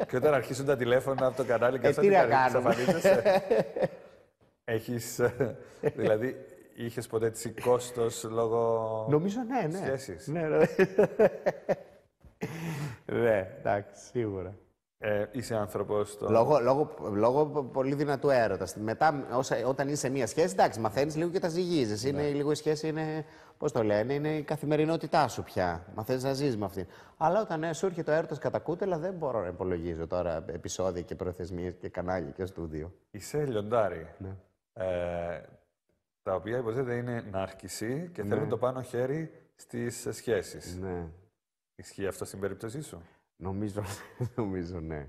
Και όταν αρχίσουν τα τηλέφωνα από το κανάλι ε, και αυτά τι να Έχεις, δηλαδή, είχες ποτέ έτσι κόστο λόγω Νομίζω ναι, ναι. Σχέσεις. Ναι, ναι. ναι, εντάξει, σίγουρα. Ε, είσαι άνθρωπος. Το... Λόγω, λόγω, λόγω πολύ δυνατού έρωτας. Μετά, όσα, όταν είσαι σε μία σχέση, εντάξει, μαθαίνεις λίγο και τα ζυγίζεις. Ναι. Είναι λίγο η σχέση, είναι. Πώς το λένε, είναι η καθημερινότητά σου πια. Μαθαίνεις να ζει με αυτήν. Αλλά όταν ε, σου έρχεται ο έρωτας κατά κούτελα, δεν μπορώ να υπολογίζω τώρα επεισόδια και προθεσμίες και κανάλια και στούδιο. Είσαι λιοντάρι. Ναι. Ε, τα οποία υποθέτω είναι ναρκισή και ναι. θέλουν το πάνω χέρι στις σχέσεις. Ναι. Ισχύει αυτό στην περίπτωσή σου. Νομίζω, νομίζω ναι.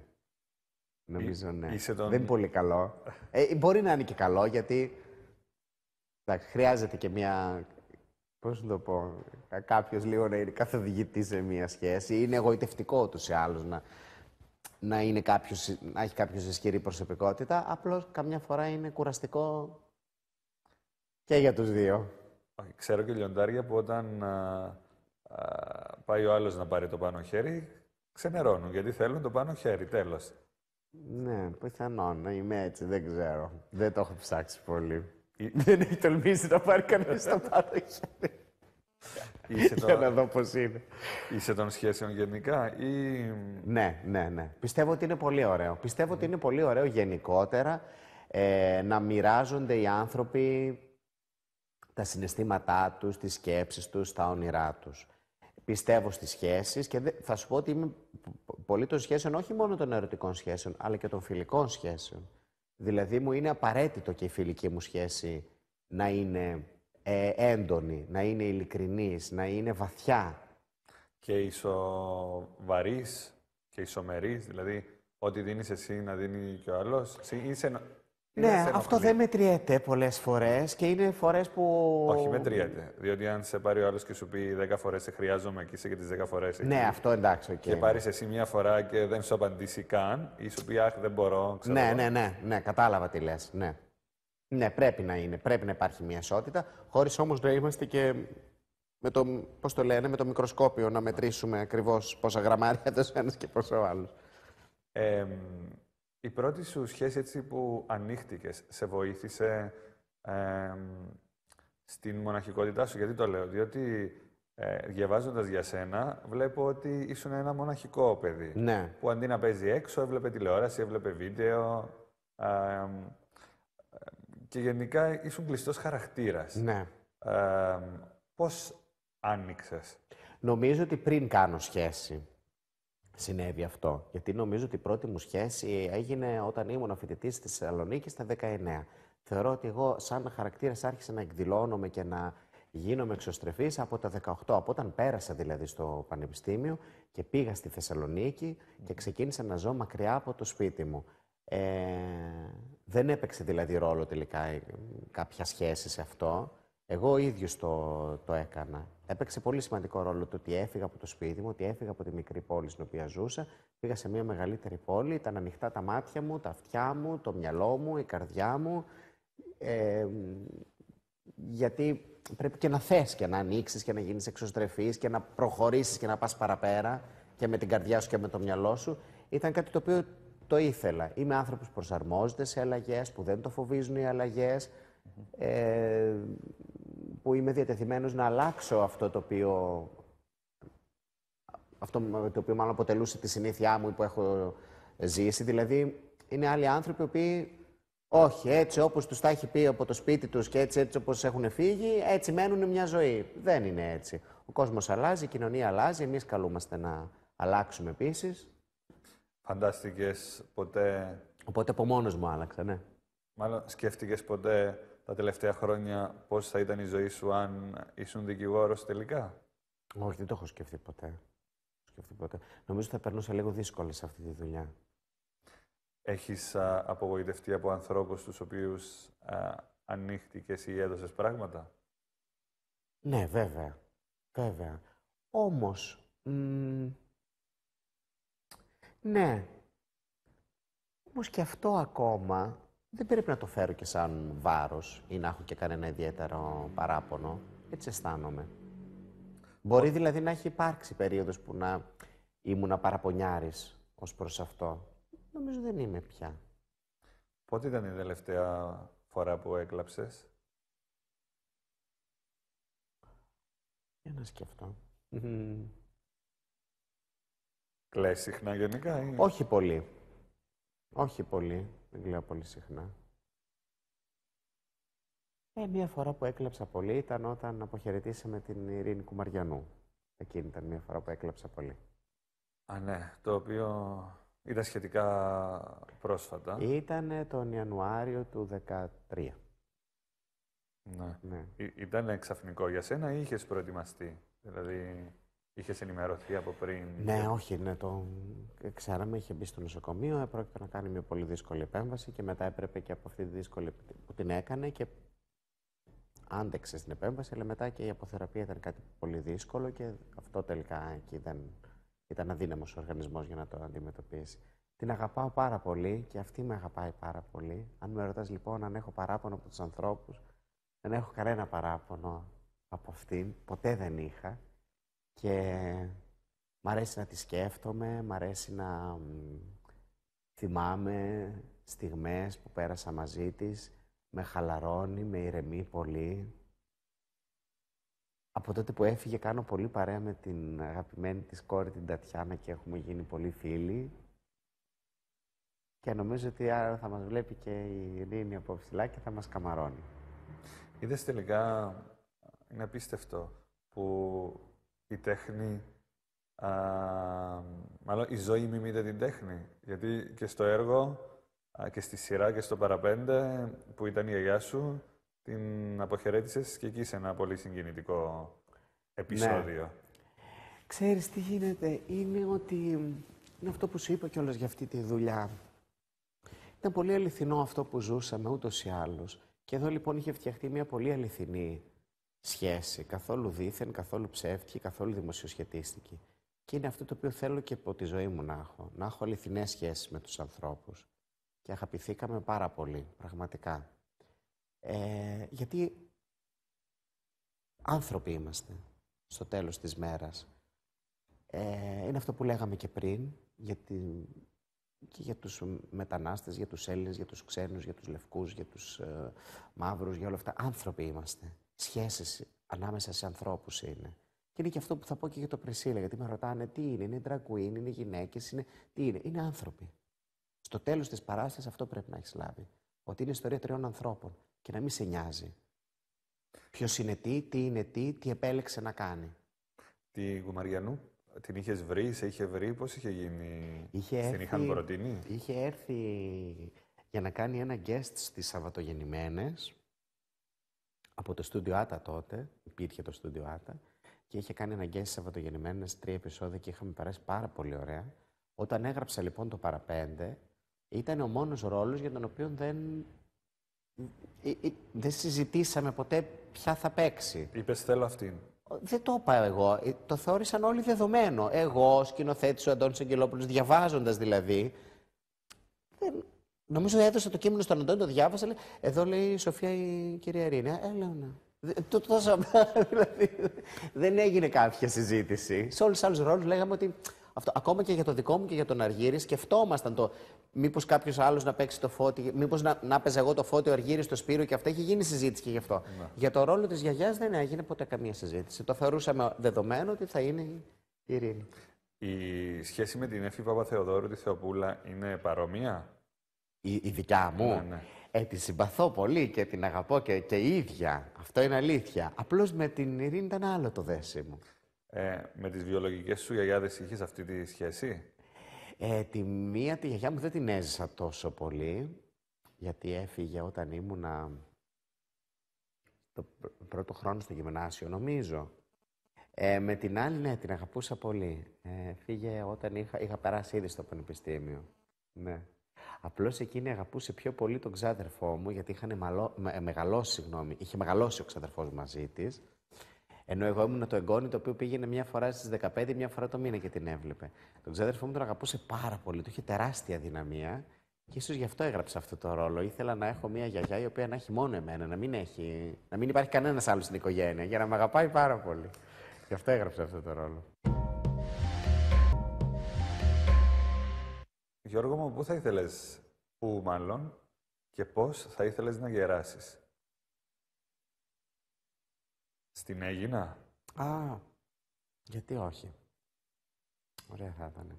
Νομίζω ε, ναι. Δεν είναι πολύ καλό. Ε, μπορεί να είναι και καλό γιατί χρειάζεται και μια. Πώς να το πω, Κάποιος λίγο να είναι καθοδηγητής σε μια σχέση. Είναι εγωιτευτικό ούτως ή άλλως να, να, κάποιος, να έχει κάποιος ισχυρή προσωπικότητα. Απλώς καμιά φορά είναι κουραστικό και για τους δύο. Ξέρω και λιοντάρια που όταν πάει ο άλλος να πάρει το πάνω χέρι, Ξενερώνουν γιατί θέλουν το πάνω χέρι, τέλος. Ναι, πιθανόν. Ναι, είμαι έτσι, δεν ξέρω. Δεν το έχω ψάξει πολύ. Ε, δεν έχει τολμήσει να πάρει κανείς το πάνω χέρι. Για να δω πώς είναι. Είσαι των σχέσεων γενικά ή. Ναι, ναι, ναι. Πιστεύω ότι είναι πολύ ωραίο. Πιστεύω ότι είναι πολύ ωραίο γενικότερα ε, να μοιράζονται οι άνθρωποι τα συναισθήματά τους, τις σκέψεις τους, τα όνειρά τους πιστεύω στις σχέσεις και θα σου πω ότι είμαι πολύ των σχέσεων, όχι μόνο των ερωτικών σχέσεων, αλλά και των φιλικών σχέσεων. Δηλαδή μου είναι απαραίτητο και η φιλική μου σχέση να είναι ε, έντονη, να είναι ειλικρινής, να είναι βαθιά. Και ισοβαρής και ισομερής, δηλαδή ό,τι δίνεις εσύ να δίνει και ο άλλος. Είσαι ναι, αυτό δεν μετριέται πολλές φορές και είναι φορές που. Όχι, μετριέται. Διότι αν σε πάρει ο άλλος και σου πει 10 φορές σε χρειάζομαι και είσαι και τις 10 φορές. Ναι, αυτό εντάξει. Okay. Και πάρεις εσύ μία φορά και δεν σου απαντήσει καν ή σου πει Αχ, δεν μπορώ. Ξέρω. Ναι, ναι, ναι, ναι, κατάλαβα τι λες. Ναι. ναι, πρέπει να είναι. Πρέπει να υπάρχει μία ισότητα. Χωρίς όμως να είμαστε και με το, πώς με το μικροσκόπιο να μετρήσουμε ακριβώς πόσα γραμμάρια έδωσε ένα και πόσο άλλο. Ε, η πρώτη σου σχέση έτσι που ανοίχτηκες, σε βοήθησε στην μοναχικότητά σου. Γιατί το λέω, Διότι ε, διαβάζοντας για σένα, βλέπω ότι ήσουν ένα μοναχικό παιδί. Ναι. Που αντί να παίζει έξω, έβλεπε τηλεόραση, έβλεπε βίντεο. και γενικά ήσουν κλειστός χαρακτήρας. Ναι. Πώς Πώς άνοιξες. Νομίζω ότι πριν κάνω σχέση συνέβη αυτό. Γιατί νομίζω ότι η πρώτη μου σχέση έγινε όταν ήμουν φοιτητή στη Θεσσαλονίκης στα 19. Θεωρώ ότι εγώ, σαν χαρακτήρας, άρχισα να εκδηλώνομαι και να γίνομαι εξωστρεφής από τα 18. Από όταν πέρασα δηλαδή στο πανεπιστήμιο και πήγα στη Θεσσαλονίκη και ξεκίνησα να ζω μακριά από το σπίτι μου. Ε, δεν έπαιξε δηλαδή ρόλο τελικά ε, κάποια σχέση σε αυτό. Εγώ ίδιος το, το έκανα. Έπαιξε πολύ σημαντικό ρόλο το ότι έφυγα από το σπίτι μου, ότι έφυγα από τη μικρή πόλη στην οποία ζούσα. Πήγα σε μια μεγαλύτερη πόλη, ήταν ανοιχτά τα μάτια μου, τα αυτιά μου, το μυαλό μου, η καρδιά μου. Ε, γιατί πρέπει και να θες και να ανοίξεις και να γίνεις εξωστρεφής και να προχωρήσεις και να πας παραπέρα και με την καρδιά σου και με το μυαλό σου. Ήταν κάτι το οποίο το ήθελα. Είμαι άνθρωπος που προσαρμόζεται σε αλλαγές, που δεν το φοβίζουν οι αλλαγές. Ε, που είμαι διατεθειμένος να αλλάξω αυτό το οποίο, αυτό το οποίο μάλλον αποτελούσε τη συνήθειά μου ή που έχω ζήσει. Δηλαδή, είναι άλλοι άνθρωποι που όχι, έτσι όπως τους τα έχει πει από το σπίτι τους και έτσι, έτσι όπως έχουν φύγει, έτσι μένουν μια ζωή. Δεν είναι έτσι. Ο κόσμος αλλάζει, η κοινωνία αλλάζει, εμείς καλούμαστε να αλλάξουμε επίσης. Φαντάστηκες ποτέ... Οπότε από μόνος μου άλλαξα, ναι. Μάλλον σκέφτηκες ποτέ τα τελευταία χρόνια πώς θα ήταν η ζωή σου αν ήσουν δικηγόρος τελικά. Όχι, δεν το έχω σκεφτεί ποτέ. Σκεφτεί ποτέ. Νομίζω θα περνούσα λίγο δύσκολα σε αυτή τη δουλειά. Έχεις απογοητευτεί από ανθρώπους τους οποίους ανοίχτηκες ή έδωσες πράγματα. Ναι, βέβαια. Βέβαια. Όμως. Ναι. Όμως και αυτό ακόμα δεν πρέπει να το φέρω και σαν βάρος ή να έχω και κανένα ιδιαίτερο παράπονο. Έτσι αισθάνομαι. Μπορεί δηλαδή να έχει υπάρξει περίοδος που να ήμουν παραπονιάρης ως προς αυτό. Νομίζω δεν είμαι πια. Πότε ήταν η τελευταία φορά που έκλαψες? Για να σκεφτώ. Κλαίς συχνά γενικά ή... Όχι πολύ. Όχι πολύ. Δεν κλαίω πολύ συχνά. Ε, μία φορά που έκλαψα πολύ ήταν όταν αποχαιρετήσαμε την Ειρήνη Κουμαριανού. Εκείνη ήταν μία φορά που έκλαψα πολύ. Α, ναι. Το οποίο ήταν σχετικά πρόσφατα. Ήταν τον Ιανουάριο του 2013. Ναι. ναι. Ήταν ξαφνικό για σένα ή είχες προετοιμαστεί, δηλαδή... Είχες ενημερωθεί από πριν. Ναι, όχι, ναι, το ξέραμε, είχε μπει στο νοσοκομείο, έπρεπε να κάνει μια πολύ δύσκολη επέμβαση και μετά έπρεπε και από αυτή τη δύσκολη που την έκανε και άντεξε στην επέμβαση, αλλά μετά και η αποθεραπεία ήταν κάτι πολύ δύσκολο και αυτό τελικά εκεί ήταν, ήταν αδύναμος ο οργανισμός για να το αντιμετωπίσει. Την αγαπάω πάρα πολύ και αυτή με αγαπάει πάρα πολύ. Αν με ρωτάς λοιπόν αν έχω παράπονο από τους ανθρώπους, δεν έχω κανένα παράπονο από αυτήν, ποτέ δεν είχα. Και μ' αρέσει να τη σκέφτομαι, μ' αρέσει να θυμάμαι στιγμές που πέρασα μαζί της. Με χαλαρώνει, με ηρεμεί πολύ. Από τότε που έφυγε κάνω πολύ παρέα με την αγαπημένη της κόρη την Τατιάνα και έχουμε γίνει πολύ φίλοι. Και νομίζω ότι άρα θα μας βλέπει και η Ειρήνη από ψηλά και θα μας καμαρώνει. Είδες τελικά, είναι απίστευτο, που η τέχνη, α, μάλλον η ζωή μιμείται την τέχνη. Γιατί και στο έργο και στη σειρά και στο παραπέντε που ήταν η γιαγιά σου, την αποχαιρέτησες και εκεί σε ένα πολύ συγκινητικό ναι. επεισόδιο. Ναι. Ξέρεις τι γίνεται, είναι ότι είναι αυτό που σου είπα κιόλας για αυτή τη δουλειά. Ήταν πολύ αληθινό αυτό που ζούσαμε ούτως ή άλλως. Και εδώ λοιπόν είχε φτιαχτεί μια πολύ αληθινή σχέση, καθόλου δίθεν, καθόλου ψεύτικη, καθόλου δημοσιοσχετίστικη. Και είναι αυτό το οποίο θέλω και από τη ζωή μου να έχω. Να έχω αληθινές σχέσεις με τους ανθρώπους. Και αγαπηθήκαμε πάρα πολύ, πραγματικά. Ε, γιατί άνθρωποι είμαστε στο τέλος της μέρας. Ε, είναι αυτό που λέγαμε και πριν για και για τους μετανάστες, για τους Έλληνες, για τους ξένους, για τους λευκούς, για τους ε, μαύρους, για όλα αυτά. Άνθρωποι είμαστε. Σχέσεις ανάμεσα σε ανθρώπους είναι. Και είναι και αυτό που θα πω και για το Πρεσίλα, γιατί με ρωτάνε τι είναι, είναι drag είναι γυναίκες, είναι... τι είναι, είναι άνθρωποι. Στο τέλος της παράστασης αυτό πρέπει να έχεις λάβει. Ότι είναι ιστορία τριών ανθρώπων και να μην σε νοιάζει. Ποιος είναι τι, τι είναι τι, τι επέλεξε να κάνει. Τη Γουμαριανού, την είχες βρει, σε είχε βρει, πώς είχε γίνει. Είχε την είχαν προτείνει. Είχε έρθει για να κάνει ένα guest στις Σαββατογεννημένες από το στούντιο Άτα τότε, υπήρχε το στούντιο Άτα, και είχε κάνει αναγκαίες Σαββατογεννημένες τρία επεισόδια και είχαμε περάσει πάρα πολύ ωραία. Όταν έγραψα λοιπόν το παραπέντε, ήταν ο μόνος ρόλος για τον οποίο δεν ε, ε, δεν συζητήσαμε ποτέ ποια θα παίξει. Είπες θέλω αυτήν. Δεν το είπα εγώ. Ε, το θεώρησαν όλοι δεδομένο. Εγώ, σκηνοθέτης ο Αντώνης Αγγελόπουλος, διαβάζοντας δηλαδή, δεν Νομίζω έδωσε το κείμενο στον Αντώνη, το διάβασε. Λέει, εδώ λέει η Σοφία η κυρία Ερήνη. Ε, λέω ναι. Το τόσο δηλαδή. Δεν έγινε κάποια συζήτηση. Σε όλους τους άλλους ρόλους λέγαμε ότι. Αυτό, ακόμα και για το δικό μου και για τον Αργύρι, σκεφτόμασταν το. Μήπως κάποιος άλλος να παίξει το φώτι, μήπως να, να παίζει εγώ το φώτι, ο Αργύρι, το Σπύρο και αυτά. Έχει γίνει συζήτηση και γι' αυτό. Ναι. Για το ρόλο της γιαγιάς δεν έγινε ποτέ καμία συζήτηση. Το θεωρούσαμε δεδομένο ότι θα είναι η Ειρήνη. Η σχέση με την Εφή Παπαθεοδόρου, της Θεοπούλα, είναι παρόμοια η, η δικιά μου. Ναι, ναι. Ε, τη συμπαθώ πολύ και την αγαπώ και, και η ίδια. Αυτό είναι αλήθεια. Απλώς με την Ειρήνη ήταν άλλο το δέσιμο. Ε, με τις βιολογικές σου γιαγιάδες είχες αυτή τη σχέση? Ε, τη μία τη γιαγιά μου δεν την έζησα τόσο πολύ, γιατί έφυγε όταν ήμουνα το πρώτο χρόνο στο γυμνάσιο, νομίζω. Ε, με την άλλη, ναι, την αγαπούσα πολύ. Ε, φύγε όταν είχα, είχα περάσει ήδη στο πανεπιστήμιο. Ναι. Απλώς εκείνη αγαπούσε πιο πολύ τον ξάδερφό μου, γιατί είχαν με, μεγαλώσει, είχε μεγαλώσει ο ξαδερφό μαζί της. Ενώ εγώ ήμουν το εγγόνι το οποίο πήγαινε μια φορά στις 15, μια φορά το μήνα και την έβλεπε. Τον ξάδερφό μου τον αγαπούσε πάρα πολύ, του είχε τεράστια δυναμία και ίσως γι' αυτό έγραψα αυτό το ρόλο. Ήθελα να έχω μια γιαγιά η οποία να έχει μόνο εμένα, να μην, έχει, να μην υπάρχει κανένας άλλος στην οικογένεια, για να με αγαπάει πάρα πολύ. Γι' αυτό έγραψα αυτό το ρόλο. Γιώργο μου, πού θα ήθελες, πού μάλλον, και πώς θα ήθελες να γεράσεις. Στην Αίγινα. Α, γιατί όχι. Ωραία θα ήταν.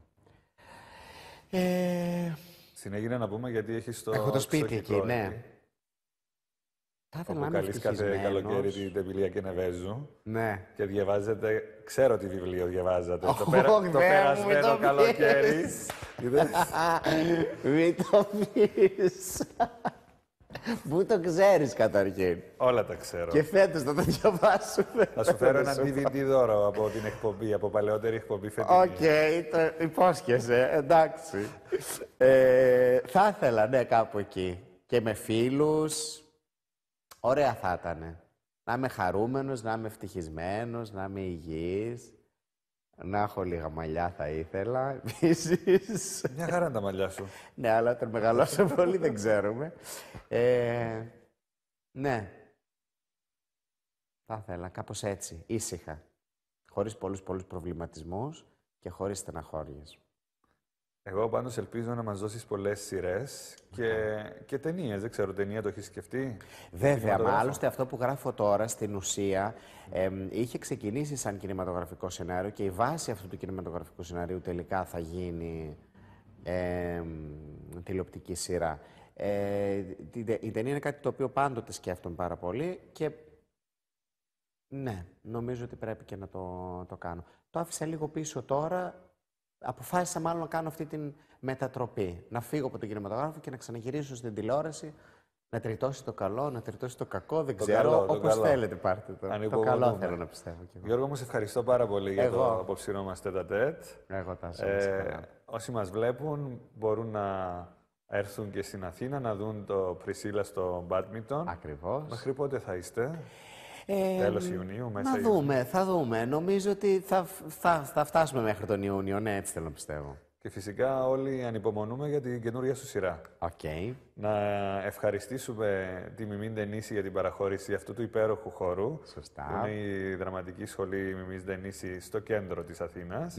Ε... Στην Αίγινα, να πούμε γιατί έχεις το... Έχω το σπίτι εκεί, ναι. Θα ήθελα να είμαι κάθε καλοκαίρι την Τεμπιλία και Νεβέζου. Ναι. Και διαβάζετε, ξέρω τι βιβλίο διαβάζατε. Oh, το, πέρα, oh, το περασμένο το καλοκαίρι. Μην το πεις. Πού το ξέρεις καταρχήν. Όλα τα ξέρω. Και φέτος θα τα διαβάσουμε. Θα σου φέρω ένα DVD δώρο από την εκπομπή, από παλαιότερη εκπομπή φετινή. Οκ, okay, το υπόσχεσαι, εντάξει. ε, θα ήθελα, ναι, κάπου εκεί. Και με φίλους, Ωραία θα ήταν. Να είμαι χαρούμενος, να είμαι ευτυχισμένος, να είμαι υγιής. Να έχω λίγα μαλλιά θα ήθελα, επίσης. Μια χαρά τα μαλλιά σου. ναι, αλλά όταν μεγαλώσω πολύ δεν ξέρουμε. Ε, ναι. Θα ήθελα κάπως έτσι, ήσυχα. Χωρίς πολλούς πολλούς προβληματισμούς και χωρίς στεναχώριες. Εγώ πάντω ελπίζω να μας δώσεις πολλές σειρές και, ναι. και ταινίες. Δεν ξέρω, ταινία το έχεις σκεφτεί. Βέβαια, μα αυτό που γράφω τώρα στην ουσία είχε ξεκινήσει σαν κινηματογραφικό σενάριο και η βάση αυτού του κινηματογραφικού σενάριου τελικά θα γίνει τηλεοπτική σειρά. Ε, η ταινία είναι κάτι το οποίο πάντοτε σκέφτομαι πάρα πολύ και ναι, νομίζω ότι πρέπει και να το κάνω. Το άφησα λίγο πίσω τώρα, αποφάσισα μάλλον να κάνω αυτή την μετατροπή. Να φύγω από τον κινηματογράφο και να ξαναγυρίσω στην τηλεόραση. Να τριτώσει το καλό, να τριτώσει το κακό, δεν το ξέρω. Όπω θέλετε, πάρτε το. Αν το καλό θέλω να πιστεύω κι εγώ. Γιώργο, μου ευχαριστώ πάρα πολύ για το απόψινό μα τέτα τέτ. Εγώ τα ε, Όσοι μας βλέπουν, μπορούν να έρθουν και στην Αθήνα να δουν το Πρισίλα στο Μπάτμιντον. Ακριβώς. Μέχρι πότε θα είστε. Ε, Τέλος Ιουνίου, μέσα να Ιουνίου. δούμε, θα δούμε. Νομίζω ότι θα, θα, θα φτάσουμε μέχρι τον Ιούνιο. Ναι, έτσι θέλω να πιστεύω. Και φυσικά όλοι ανυπομονούμε για την καινούργια σου σειρά. Okay. Να ευχαριστήσουμε τη Μιμή Ντενίση για την παραχώρηση αυτού του υπέροχου χώρου. Σωστά. είναι η δραματική σχολή Μιμής Ντενίση στο κέντρο της Αθήνας.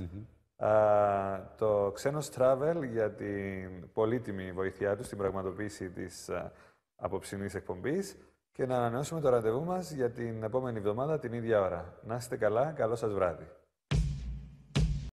το ξένος Travel για την πολύτιμη βοήθειά του στην πραγματοποίηση της απόψινή απόψινής εκπομπής και να ανανεώσουμε το ραντεβού μας για την επόμενη εβδομάδα την ίδια ώρα. Να είστε καλά, καλό σας βράδυ.